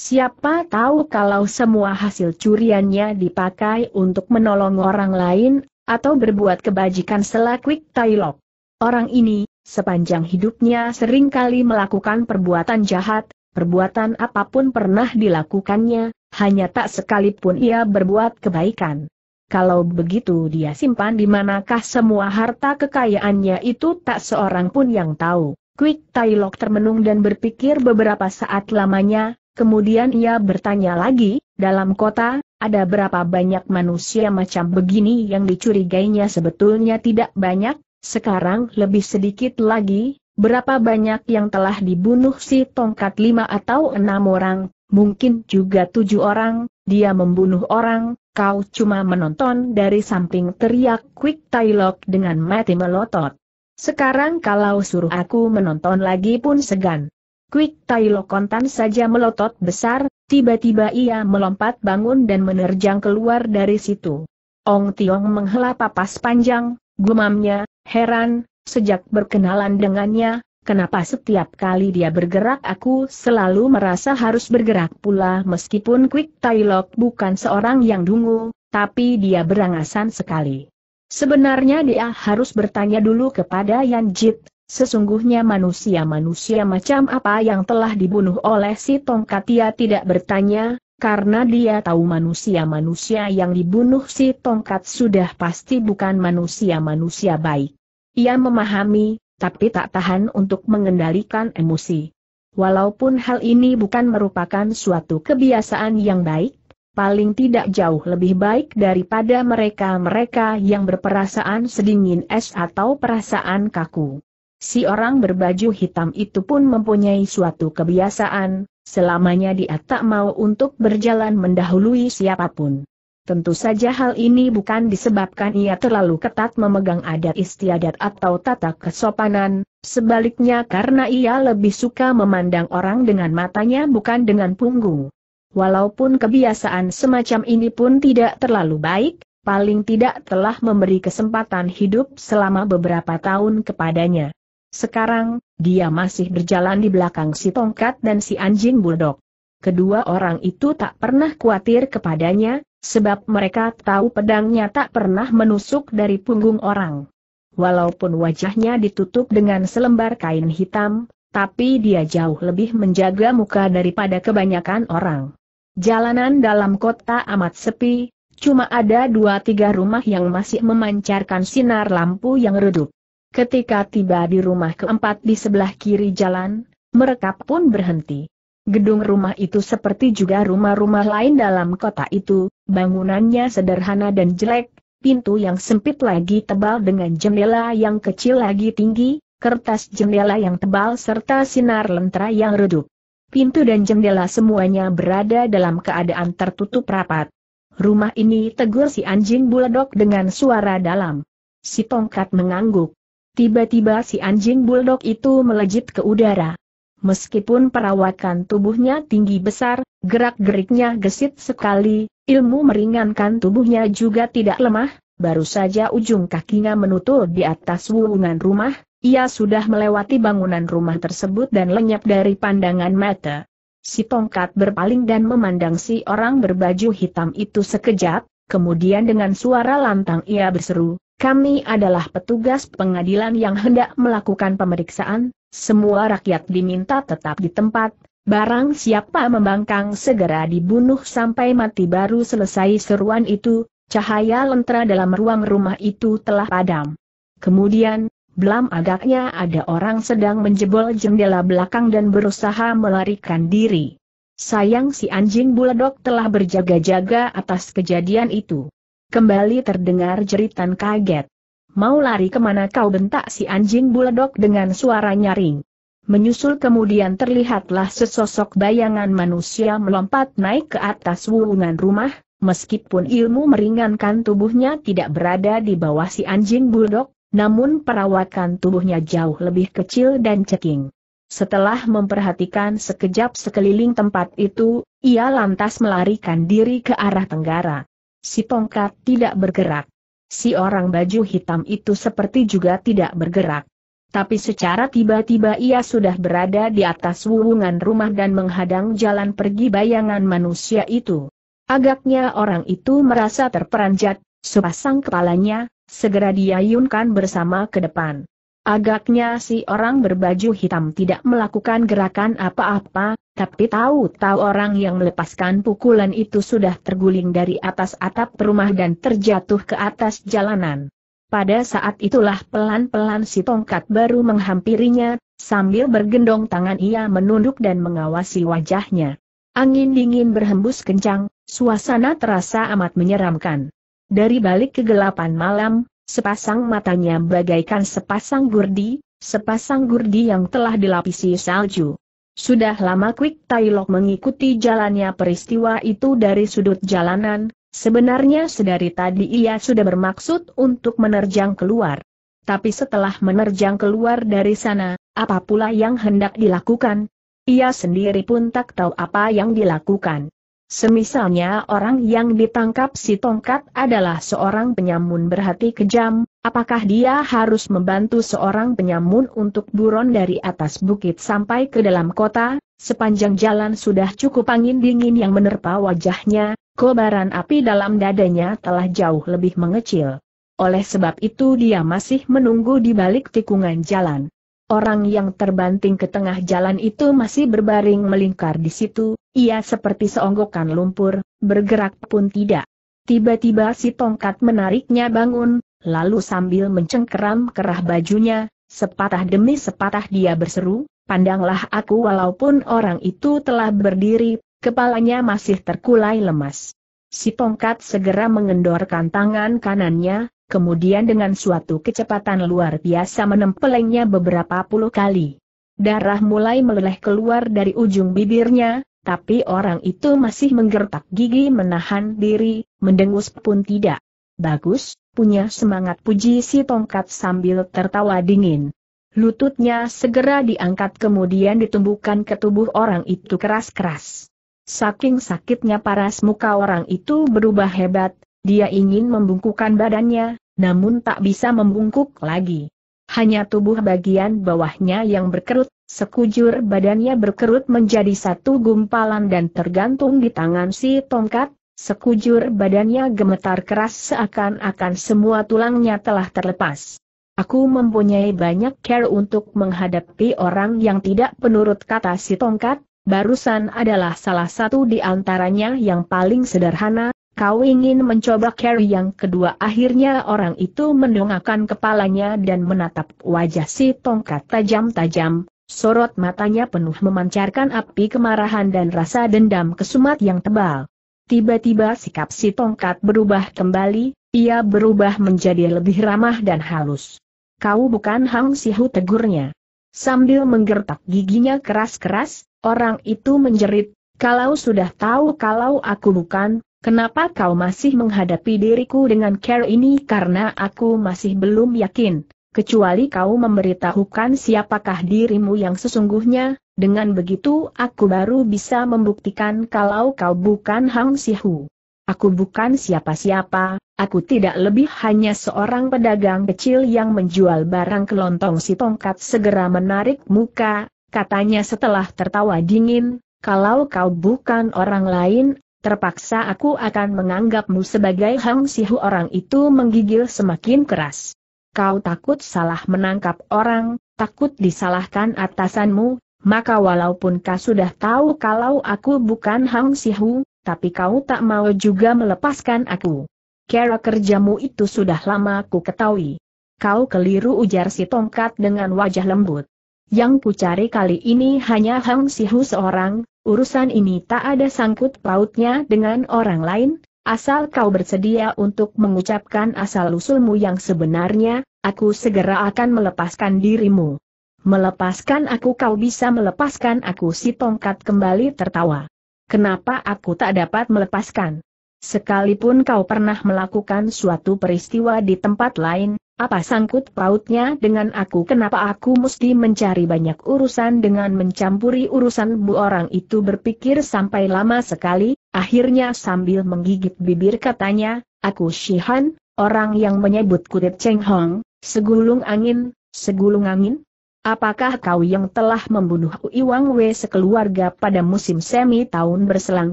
Siapa tahu kalau semua hasil curiannya dipakai untuk menolong orang lain, atau berbuat kebajikan selakwik Lok. Orang ini, sepanjang hidupnya seringkali melakukan perbuatan jahat, perbuatan apapun pernah dilakukannya, hanya tak sekalipun ia berbuat kebaikan. Kalau begitu dia simpan di manakah semua harta kekayaannya itu tak seorang pun yang tahu. Quick Tailok termenung dan berpikir beberapa saat lamanya, kemudian ia bertanya lagi, dalam kota, ada berapa banyak manusia macam begini yang dicurigainya sebetulnya tidak banyak, sekarang lebih sedikit lagi, berapa banyak yang telah dibunuh si tongkat lima atau enam orang, mungkin juga tujuh orang, dia membunuh orang, kau cuma menonton dari samping teriak Quick Tailok dengan mati melotot. Sekarang kalau suruh aku menonton lagi pun segan. Quick Tailok kontan saja melotot besar, tiba-tiba ia melompat bangun dan menerjang keluar dari situ. Ong Tiong menghela papas panjang, gumamnya, heran, sejak berkenalan dengannya, Kenapa setiap kali dia bergerak aku selalu merasa harus bergerak pula meskipun Quick Tailok bukan seorang yang dungu, tapi dia berangasan sekali. Sebenarnya dia harus bertanya dulu kepada Yan Jit, sesungguhnya manusia-manusia macam apa yang telah dibunuh oleh si tongkat? Ia tidak bertanya, karena dia tahu manusia-manusia yang dibunuh si Tongkat sudah pasti bukan manusia-manusia baik. Ia memahami, tapi tak tahan untuk mengendalikan emosi. Walaupun hal ini bukan merupakan suatu kebiasaan yang baik, paling tidak jauh lebih baik daripada mereka-mereka yang berperasaan sedingin es atau perasaan kaku. Si orang berbaju hitam itu pun mempunyai suatu kebiasaan, selamanya dia tak mau untuk berjalan mendahului siapapun. Tentu saja hal ini bukan disebabkan ia terlalu ketat memegang adat istiadat atau tata kesopanan, sebaliknya karena ia lebih suka memandang orang dengan matanya bukan dengan punggung. Walaupun kebiasaan semacam ini pun tidak terlalu baik, paling tidak telah memberi kesempatan hidup selama beberapa tahun kepadanya. Sekarang, dia masih berjalan di belakang si tongkat dan si anjing bulldog. Kedua orang itu tak pernah khawatir kepadanya, Sebab mereka tahu pedangnya tak pernah menusuk dari punggung orang. Walaupun wajahnya ditutup dengan selembar kain hitam, tapi dia jauh lebih menjaga muka daripada kebanyakan orang. Jalanan dalam kota amat sepi, cuma ada dua tiga rumah yang masih memancarkan sinar lampu yang redup. Ketika tiba di rumah keempat di sebelah kiri jalan, mereka pun berhenti. Gedung rumah itu seperti juga rumah-rumah lain dalam kota itu, bangunannya sederhana dan jelek, pintu yang sempit lagi tebal dengan jendela yang kecil lagi tinggi, kertas jendela yang tebal serta sinar lentera yang redup. Pintu dan jendela semuanya berada dalam keadaan tertutup rapat. Rumah ini tegur si anjing buledok dengan suara dalam. Si tongkat mengangguk. Tiba-tiba si anjing bulldog itu melejit ke udara. Meskipun perawakan tubuhnya tinggi besar, gerak-geriknya gesit sekali, ilmu meringankan tubuhnya juga tidak lemah, baru saja ujung kakinya menutul di atas wuungan rumah, ia sudah melewati bangunan rumah tersebut dan lenyap dari pandangan mata. Si tongkat berpaling dan memandang si orang berbaju hitam itu sekejap, kemudian dengan suara lantang ia berseru, kami adalah petugas pengadilan yang hendak melakukan pemeriksaan, semua rakyat diminta tetap di tempat, barang siapa membangkang segera dibunuh sampai mati baru selesai seruan itu, cahaya lentera dalam ruang rumah itu telah padam. Kemudian, belum agaknya ada orang sedang menjebol jendela belakang dan berusaha melarikan diri. Sayang si anjing buledok telah berjaga-jaga atas kejadian itu. Kembali terdengar jeritan kaget. Mau lari kemana kau bentak si anjing buledok dengan suara nyaring. Menyusul kemudian terlihatlah sesosok bayangan manusia melompat naik ke atas wulungan rumah, meskipun ilmu meringankan tubuhnya tidak berada di bawah si anjing buldog, namun perawakan tubuhnya jauh lebih kecil dan ceking. Setelah memperhatikan sekejap sekeliling tempat itu, ia lantas melarikan diri ke arah tenggara. Si tongkat tidak bergerak si orang baju hitam itu seperti juga tidak bergerak. Tapi secara tiba-tiba ia sudah berada di atas wuwungan rumah dan menghadang jalan pergi bayangan manusia itu. Agaknya orang itu merasa terperanjat, sepasang kepalanya, segera diayunkan bersama ke depan. Agaknya si orang berbaju hitam tidak melakukan gerakan apa-apa, tapi tahu-tahu orang yang melepaskan pukulan itu sudah terguling dari atas atap rumah dan terjatuh ke atas jalanan. Pada saat itulah pelan-pelan si tongkat baru menghampirinya, sambil bergendong tangan ia menunduk dan mengawasi wajahnya. Angin dingin berhembus kencang, suasana terasa amat menyeramkan. Dari balik kegelapan malam, sepasang matanya bagaikan sepasang gurdi, sepasang gurdi yang telah dilapisi salju. Sudah lama Quick Tailok mengikuti jalannya peristiwa itu dari sudut jalanan, sebenarnya sedari tadi ia sudah bermaksud untuk menerjang keluar. Tapi setelah menerjang keluar dari sana, apa pula yang hendak dilakukan? Ia sendiri pun tak tahu apa yang dilakukan. Semisalnya orang yang ditangkap si tongkat adalah seorang penyamun berhati kejam, apakah dia harus membantu seorang penyamun untuk buron dari atas bukit sampai ke dalam kota, sepanjang jalan sudah cukup angin dingin yang menerpa wajahnya, kobaran api dalam dadanya telah jauh lebih mengecil. Oleh sebab itu dia masih menunggu di balik tikungan jalan. Orang yang terbanting ke tengah jalan itu masih berbaring melingkar di situ, ia seperti seonggokan lumpur, bergerak pun tidak. Tiba-tiba si tongkat menariknya bangun, lalu sambil mencengkeram kerah bajunya, sepatah demi sepatah dia berseru, pandanglah aku walaupun orang itu telah berdiri, kepalanya masih terkulai lemas. Si tongkat segera mengendorkan tangan kanannya, kemudian dengan suatu kecepatan luar biasa menempelengnya beberapa puluh kali. Darah mulai meleleh keluar dari ujung bibirnya, tapi orang itu masih menggertak gigi menahan diri, mendengus pun tidak. Bagus, punya semangat puji si tongkat sambil tertawa dingin. Lututnya segera diangkat kemudian ditumbuhkan ke tubuh orang itu keras-keras. Saking sakitnya paras muka orang itu berubah hebat, dia ingin membungkukan badannya, namun tak bisa membungkuk lagi. Hanya tubuh bagian bawahnya yang berkerut, sekujur badannya berkerut menjadi satu gumpalan dan tergantung di tangan si tongkat, sekujur badannya gemetar keras seakan-akan semua tulangnya telah terlepas. Aku mempunyai banyak care untuk menghadapi orang yang tidak penurut kata si tongkat, barusan adalah salah satu di antaranya yang paling sederhana, kau ingin mencoba carry yang kedua akhirnya orang itu mendongakkan kepalanya dan menatap wajah si tongkat tajam-tajam, sorot matanya penuh memancarkan api kemarahan dan rasa dendam kesumat yang tebal. Tiba-tiba sikap si tongkat berubah kembali, ia berubah menjadi lebih ramah dan halus. Kau bukan Hang Sihu tegurnya. Sambil menggertak giginya keras-keras, orang itu menjerit, kalau sudah tahu kalau aku bukan, Kenapa kau masih menghadapi diriku dengan care ini karena aku masih belum yakin, kecuali kau memberitahukan siapakah dirimu yang sesungguhnya, dengan begitu aku baru bisa membuktikan kalau kau bukan Hang Sihu. Aku bukan siapa-siapa, aku tidak lebih hanya seorang pedagang kecil yang menjual barang kelontong si tongkat segera menarik muka, katanya setelah tertawa dingin, kalau kau bukan orang lain, terpaksa aku akan menganggapmu sebagai Hang Sihu orang itu menggigil semakin keras. Kau takut salah menangkap orang, takut disalahkan atasanmu, maka walaupun kau sudah tahu kalau aku bukan Hang Sihu, tapi kau tak mau juga melepaskan aku. Kera kerjamu itu sudah lama ku ketahui. Kau keliru ujar si tongkat dengan wajah lembut. Yang ku cari kali ini hanya Hang Sihu seorang, Urusan ini tak ada sangkut pautnya dengan orang lain, asal kau bersedia untuk mengucapkan asal-usulmu yang sebenarnya, aku segera akan melepaskan dirimu. Melepaskan aku kau bisa melepaskan aku si tongkat kembali tertawa. Kenapa aku tak dapat melepaskan? Sekalipun kau pernah melakukan suatu peristiwa di tempat lain, apa sangkut pautnya dengan aku kenapa aku mesti mencari banyak urusan dengan mencampuri urusan bu orang itu berpikir sampai lama sekali, akhirnya sambil menggigit bibir katanya, aku Shihan, orang yang menyebut kutip Cheng Hong, segulung angin, segulung angin? Apakah kau yang telah membunuh Uiwang Wei sekeluarga pada musim semi tahun berselang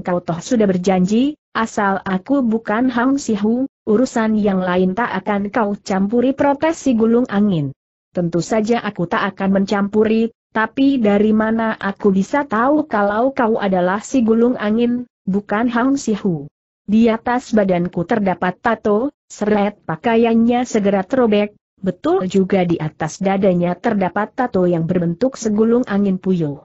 kau toh sudah berjanji, asal aku bukan Hang Sihu, urusan yang lain tak akan kau campuri protes si gulung angin. Tentu saja aku tak akan mencampuri, tapi dari mana aku bisa tahu kalau kau adalah si gulung angin, bukan Hang Sihu. Di atas badanku terdapat tato, seret pakaiannya segera terobek, betul juga di atas dadanya terdapat tato yang berbentuk segulung angin puyuh.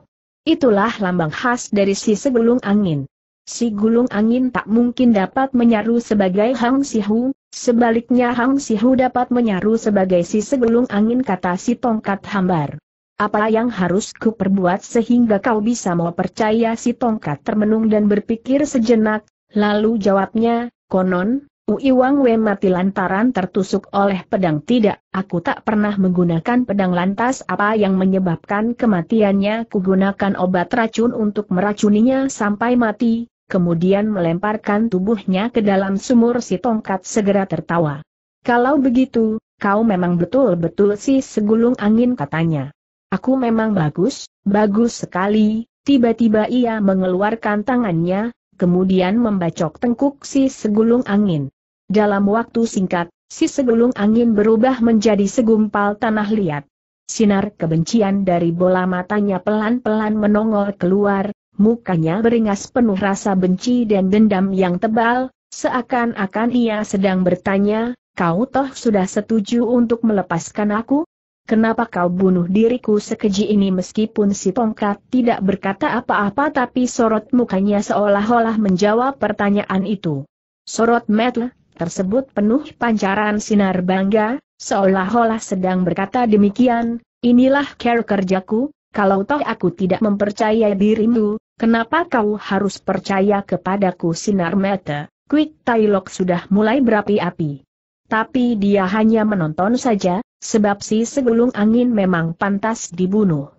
Itulah lambang khas dari si segulung angin. Si gulung angin tak mungkin dapat menyaru sebagai Hang Sihu, sebaliknya Hang Sihu dapat menyaru sebagai si segulung angin kata si tongkat hambar. Apa yang harus ku perbuat sehingga kau bisa mau percaya si tongkat termenung dan berpikir sejenak, lalu jawabnya, konon, Uiwang Wei mati lantaran tertusuk oleh pedang tidak, aku tak pernah menggunakan pedang lantas apa yang menyebabkan kematiannya kugunakan obat racun untuk meracuninya sampai mati, kemudian melemparkan tubuhnya ke dalam sumur si tongkat segera tertawa. Kalau begitu, kau memang betul-betul si segulung angin katanya. Aku memang bagus, bagus sekali, tiba-tiba ia mengeluarkan tangannya, kemudian membacok tengkuk si segulung angin. Dalam waktu singkat, si segulung angin berubah menjadi segumpal tanah liat. Sinar kebencian dari bola matanya pelan-pelan menongol keluar, mukanya beringas penuh rasa benci dan dendam yang tebal, seakan-akan ia sedang bertanya, kau toh sudah setuju untuk melepaskan aku? Kenapa kau bunuh diriku sekeji ini meskipun si tongkat tidak berkata apa-apa tapi sorot mukanya seolah-olah menjawab pertanyaan itu. Sorot metel tersebut penuh pancaran sinar bangga, seolah-olah sedang berkata demikian, inilah care kerjaku, kalau toh aku tidak mempercayai dirimu, kenapa kau harus percaya kepadaku sinar mata, Quick Tailok sudah mulai berapi-api. Tapi dia hanya menonton saja, sebab si segulung angin memang pantas dibunuh.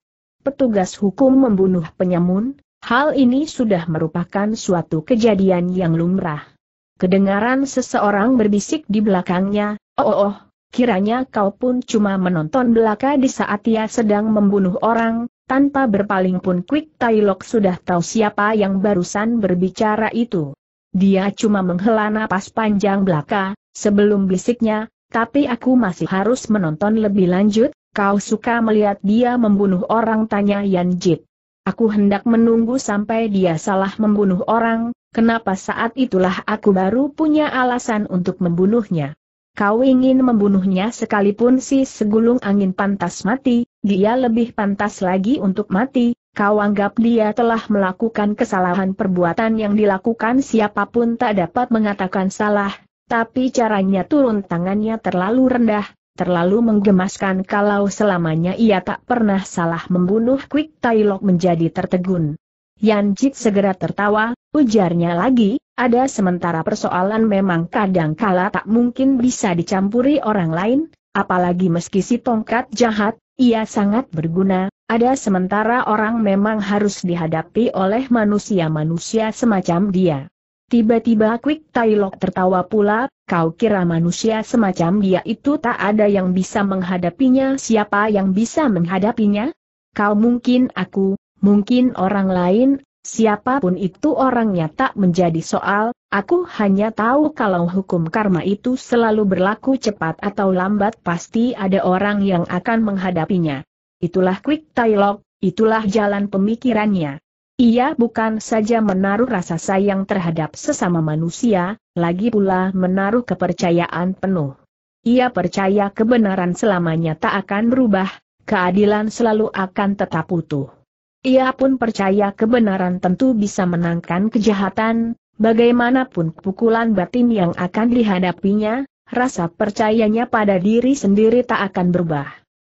Petugas hukum membunuh penyamun, hal ini sudah merupakan suatu kejadian yang lumrah kedengaran seseorang berbisik di belakangnya, oh oh, oh kiranya kau pun cuma menonton belaka di saat ia sedang membunuh orang, tanpa berpaling pun Quick Tailok sudah tahu siapa yang barusan berbicara itu. Dia cuma menghela napas panjang belaka, sebelum bisiknya, tapi aku masih harus menonton lebih lanjut, kau suka melihat dia membunuh orang tanya Yan Jit. Aku hendak menunggu sampai dia salah membunuh orang, Kenapa saat itulah aku baru punya alasan untuk membunuhnya? Kau ingin membunuhnya sekalipun si segulung angin pantas mati, dia lebih pantas lagi untuk mati, kau anggap dia telah melakukan kesalahan perbuatan yang dilakukan siapapun tak dapat mengatakan salah, tapi caranya turun tangannya terlalu rendah, terlalu menggemaskan kalau selamanya ia tak pernah salah membunuh Quick Tailok menjadi tertegun. Yan Jit segera tertawa, Ujarnya lagi, ada sementara persoalan memang kadang kala tak mungkin bisa dicampuri orang lain, apalagi meski si tongkat jahat, ia sangat berguna, ada sementara orang memang harus dihadapi oleh manusia-manusia semacam dia. Tiba-tiba Quick Tailok tertawa pula, kau kira manusia semacam dia itu tak ada yang bisa menghadapinya siapa yang bisa menghadapinya? Kau mungkin aku, mungkin orang lain, Siapapun itu orangnya tak menjadi soal, aku hanya tahu kalau hukum karma itu selalu berlaku cepat atau lambat pasti ada orang yang akan menghadapinya. Itulah Quick Tailok, itulah jalan pemikirannya. Ia bukan saja menaruh rasa sayang terhadap sesama manusia, lagi pula menaruh kepercayaan penuh. Ia percaya kebenaran selamanya tak akan berubah, keadilan selalu akan tetap utuh. Ia pun percaya kebenaran tentu bisa menangkan kejahatan, bagaimanapun pukulan batin yang akan dihadapinya, rasa percayanya pada diri sendiri tak akan berubah.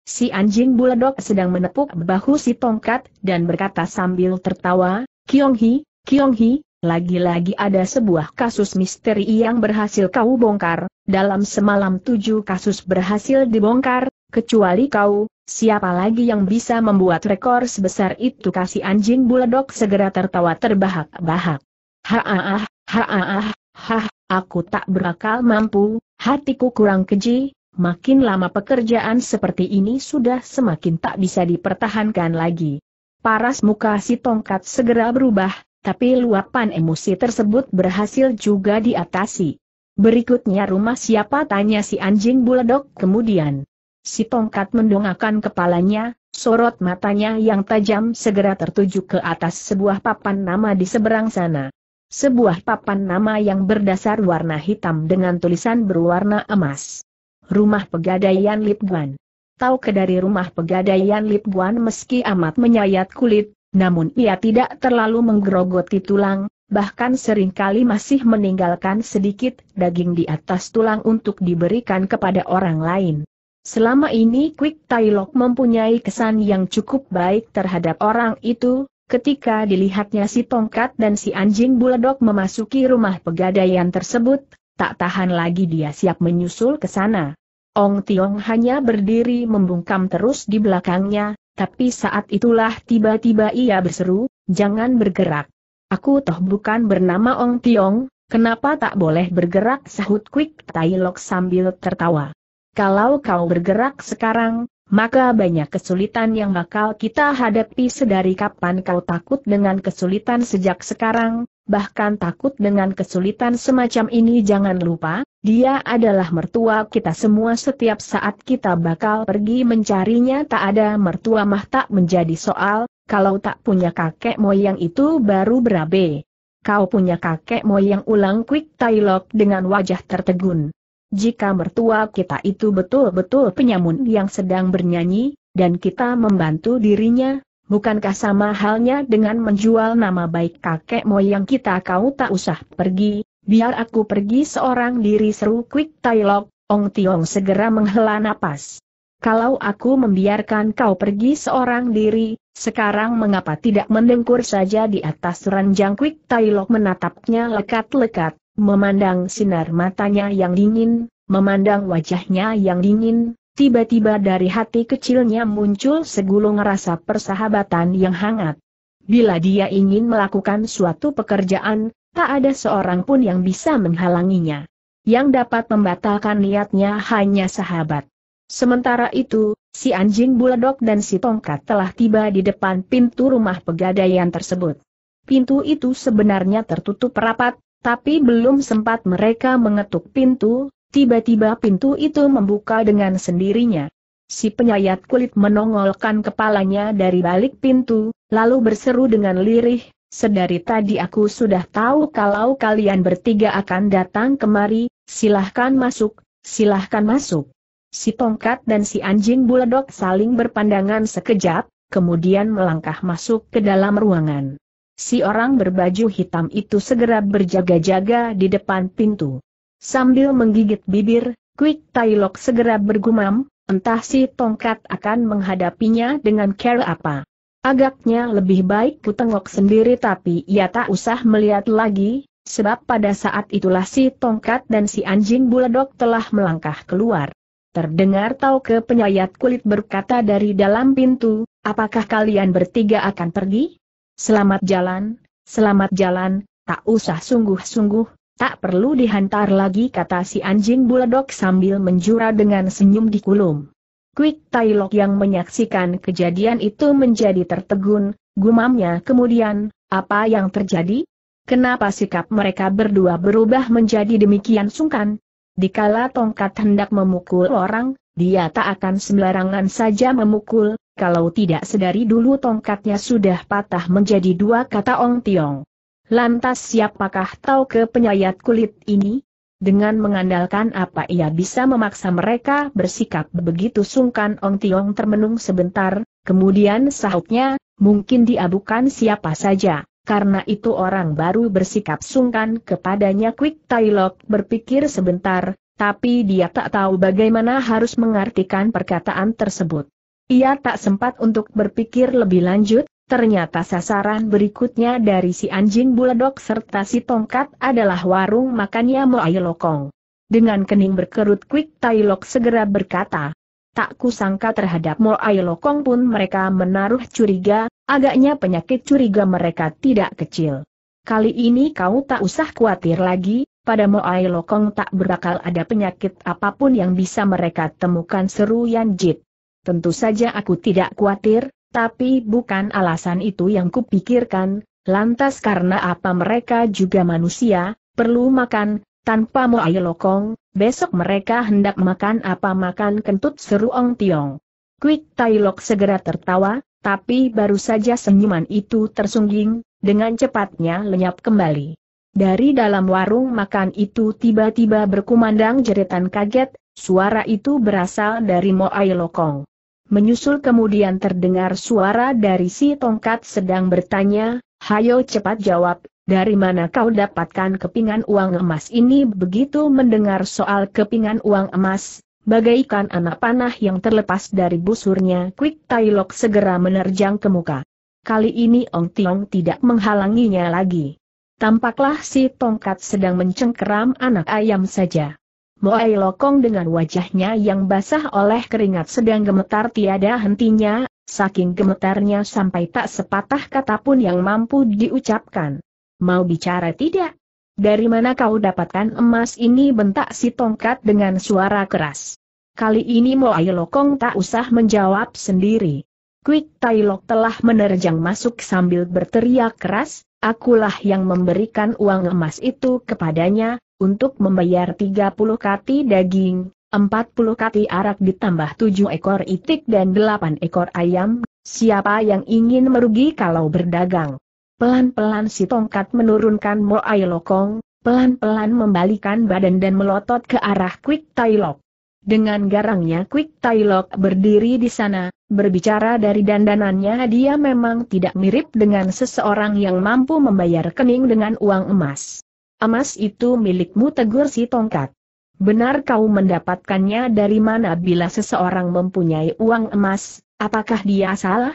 Si anjing buledok sedang menepuk bahu si tongkat dan berkata sambil tertawa, Kiong Hi, lagi-lagi ada sebuah kasus misteri yang berhasil kau bongkar, dalam semalam tujuh kasus berhasil dibongkar, kecuali kau, Siapa lagi yang bisa membuat rekor sebesar itu kasih anjing buledok segera tertawa terbahak-bahak. Haaah, ah hah, aku tak berakal mampu, hatiku kurang keji, makin lama pekerjaan seperti ini sudah semakin tak bisa dipertahankan lagi. Paras muka si tongkat segera berubah, tapi luapan emosi tersebut berhasil juga diatasi. Berikutnya rumah siapa tanya si anjing buledok kemudian. Si tongkat mendongakkan kepalanya, sorot matanya yang tajam segera tertuju ke atas sebuah papan nama di seberang sana. Sebuah papan nama yang berdasar warna hitam dengan tulisan berwarna emas. Rumah Pegadaian Lipguan. Tahu ke dari rumah Pegadaian Lipguan meski amat menyayat kulit, namun ia tidak terlalu menggerogoti tulang, bahkan seringkali masih meninggalkan sedikit daging di atas tulang untuk diberikan kepada orang lain. Selama ini Quick Tailok mempunyai kesan yang cukup baik terhadap orang itu, ketika dilihatnya si tongkat dan si anjing buledok memasuki rumah pegadaian tersebut, tak tahan lagi dia siap menyusul ke sana. Ong Tiong hanya berdiri membungkam terus di belakangnya, tapi saat itulah tiba-tiba ia berseru, jangan bergerak. Aku toh bukan bernama Ong Tiong, kenapa tak boleh bergerak sahut Quick Tailok sambil tertawa. Kalau kau bergerak sekarang, maka banyak kesulitan yang bakal kita hadapi sedari kapan kau takut dengan kesulitan sejak sekarang, bahkan takut dengan kesulitan semacam ini jangan lupa, dia adalah mertua kita semua setiap saat kita bakal pergi mencarinya tak ada mertua mah tak menjadi soal, kalau tak punya kakek moyang itu baru berabe. Kau punya kakek moyang ulang Quick Tailok dengan wajah tertegun. Jika mertua kita itu betul-betul penyamun yang sedang bernyanyi, dan kita membantu dirinya, bukankah sama halnya dengan menjual nama baik kakek moyang kita kau tak usah pergi, biar aku pergi seorang diri seru Quick Tailok, Ong Tiong segera menghela napas. Kalau aku membiarkan kau pergi seorang diri, sekarang mengapa tidak mendengkur saja di atas ranjang Quick Tailok menatapnya lekat-lekat, Memandang sinar matanya yang dingin, memandang wajahnya yang dingin, tiba-tiba dari hati kecilnya muncul segulung rasa persahabatan yang hangat. Bila dia ingin melakukan suatu pekerjaan, tak ada seorang pun yang bisa menghalanginya. Yang dapat membatalkan niatnya hanya sahabat. Sementara itu, si anjing buledok dan si tongkat telah tiba di depan pintu rumah pegadaian tersebut. Pintu itu sebenarnya tertutup rapat, tapi belum sempat mereka mengetuk pintu, tiba-tiba pintu itu membuka dengan sendirinya. Si penyayat kulit menongolkan kepalanya dari balik pintu, lalu berseru dengan lirih, Sedari tadi aku sudah tahu kalau kalian bertiga akan datang kemari, silahkan masuk, silahkan masuk. Si tongkat dan si anjing buledok saling berpandangan sekejap, kemudian melangkah masuk ke dalam ruangan si orang berbaju hitam itu segera berjaga-jaga di depan pintu. Sambil menggigit bibir, Quick Tailok segera bergumam, entah si tongkat akan menghadapinya dengan care apa. Agaknya lebih baik ku tengok sendiri tapi ia tak usah melihat lagi, sebab pada saat itulah si tongkat dan si anjing buledok telah melangkah keluar. Terdengar tahu ke penyayat kulit berkata dari dalam pintu, apakah kalian bertiga akan pergi? Selamat jalan, selamat jalan, tak usah sungguh-sungguh, tak perlu dihantar lagi kata si anjing buledok sambil menjura dengan senyum di kulum. Quick Tailok yang menyaksikan kejadian itu menjadi tertegun, gumamnya kemudian, apa yang terjadi? Kenapa sikap mereka berdua berubah menjadi demikian sungkan? Dikala tongkat hendak memukul orang, dia tak akan sembarangan saja memukul, kalau tidak sedari dulu tongkatnya sudah patah menjadi dua kata Ong Tiong. Lantas siapakah tahu ke penyayat kulit ini? Dengan mengandalkan apa ia bisa memaksa mereka bersikap begitu sungkan Ong Tiong termenung sebentar, kemudian sahutnya, mungkin diabukan siapa saja, karena itu orang baru bersikap sungkan kepadanya Quick Tailok berpikir sebentar, tapi dia tak tahu bagaimana harus mengartikan perkataan tersebut. Ia tak sempat untuk berpikir lebih lanjut, ternyata sasaran berikutnya dari si anjing buledok serta si tongkat adalah warung makannya Moai Lokong. Dengan kening berkerut Quick Tai segera berkata, Tak kusangka terhadap Moai Lokong pun mereka menaruh curiga, agaknya penyakit curiga mereka tidak kecil. Kali ini kau tak usah khawatir lagi, pada Moai Lokong tak berakal ada penyakit apapun yang bisa mereka temukan seru Yan Jit. Tentu saja aku tidak khawatir, tapi bukan alasan itu yang kupikirkan, lantas karena apa mereka juga manusia, perlu makan, tanpa moai lokong, besok mereka hendak makan apa makan kentut seru Ong Tiong. Quick Tailok segera tertawa, tapi baru saja senyuman itu tersungging, dengan cepatnya lenyap kembali. Dari dalam warung makan itu tiba-tiba berkumandang jeritan kaget, suara itu berasal dari Moai Lokong. Menyusul kemudian terdengar suara dari si tongkat sedang bertanya, Hayo cepat jawab, dari mana kau dapatkan kepingan uang emas ini begitu mendengar soal kepingan uang emas, bagaikan anak panah yang terlepas dari busurnya Quick Tailok segera menerjang ke muka. Kali ini Ong Tiong tidak menghalanginya lagi. Tampaklah si tongkat sedang mencengkeram anak ayam saja. Moai Lokong dengan wajahnya yang basah oleh keringat sedang gemetar tiada hentinya, saking gemetarnya sampai tak sepatah kata pun yang mampu diucapkan. Mau bicara tidak? Dari mana kau dapatkan emas ini bentak si tongkat dengan suara keras. Kali ini Moai Lokong tak usah menjawab sendiri. Quick Tailok telah menerjang masuk sambil berteriak keras, akulah yang memberikan uang emas itu kepadanya, untuk membayar 30 kati daging, 40 kati arak ditambah 7 ekor itik dan 8 ekor ayam, siapa yang ingin merugi kalau berdagang. Pelan-pelan si tongkat menurunkan Moai Lokong, pelan-pelan membalikan badan dan melotot ke arah Quick Tailok. Dengan garangnya Quick Tailok berdiri di sana, berbicara dari dandanannya dia memang tidak mirip dengan seseorang yang mampu membayar kening dengan uang emas. Emas itu milikmu tegur si tongkat. Benar kau mendapatkannya dari mana bila seseorang mempunyai uang emas, apakah dia salah?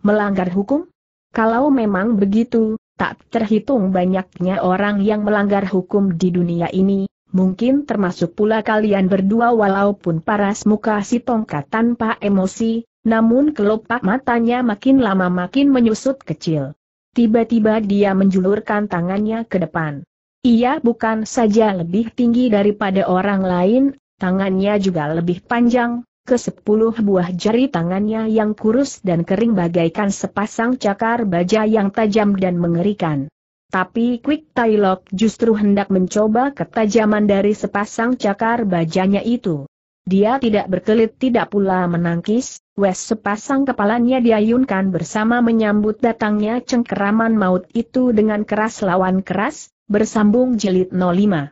Melanggar hukum? Kalau memang begitu, tak terhitung banyaknya orang yang melanggar hukum di dunia ini, mungkin termasuk pula kalian berdua walaupun paras muka si tongkat tanpa emosi, namun kelopak matanya makin lama makin menyusut kecil. Tiba-tiba dia menjulurkan tangannya ke depan. Ia bukan saja lebih tinggi daripada orang lain, tangannya juga lebih panjang, ke sepuluh buah jari tangannya yang kurus dan kering bagaikan sepasang cakar baja yang tajam dan mengerikan. Tapi Quick Tailok justru hendak mencoba ketajaman dari sepasang cakar bajanya itu. Dia tidak berkelit tidak pula menangkis, wes sepasang kepalanya diayunkan bersama menyambut datangnya cengkeraman maut itu dengan keras lawan keras, Bersambung jilid 05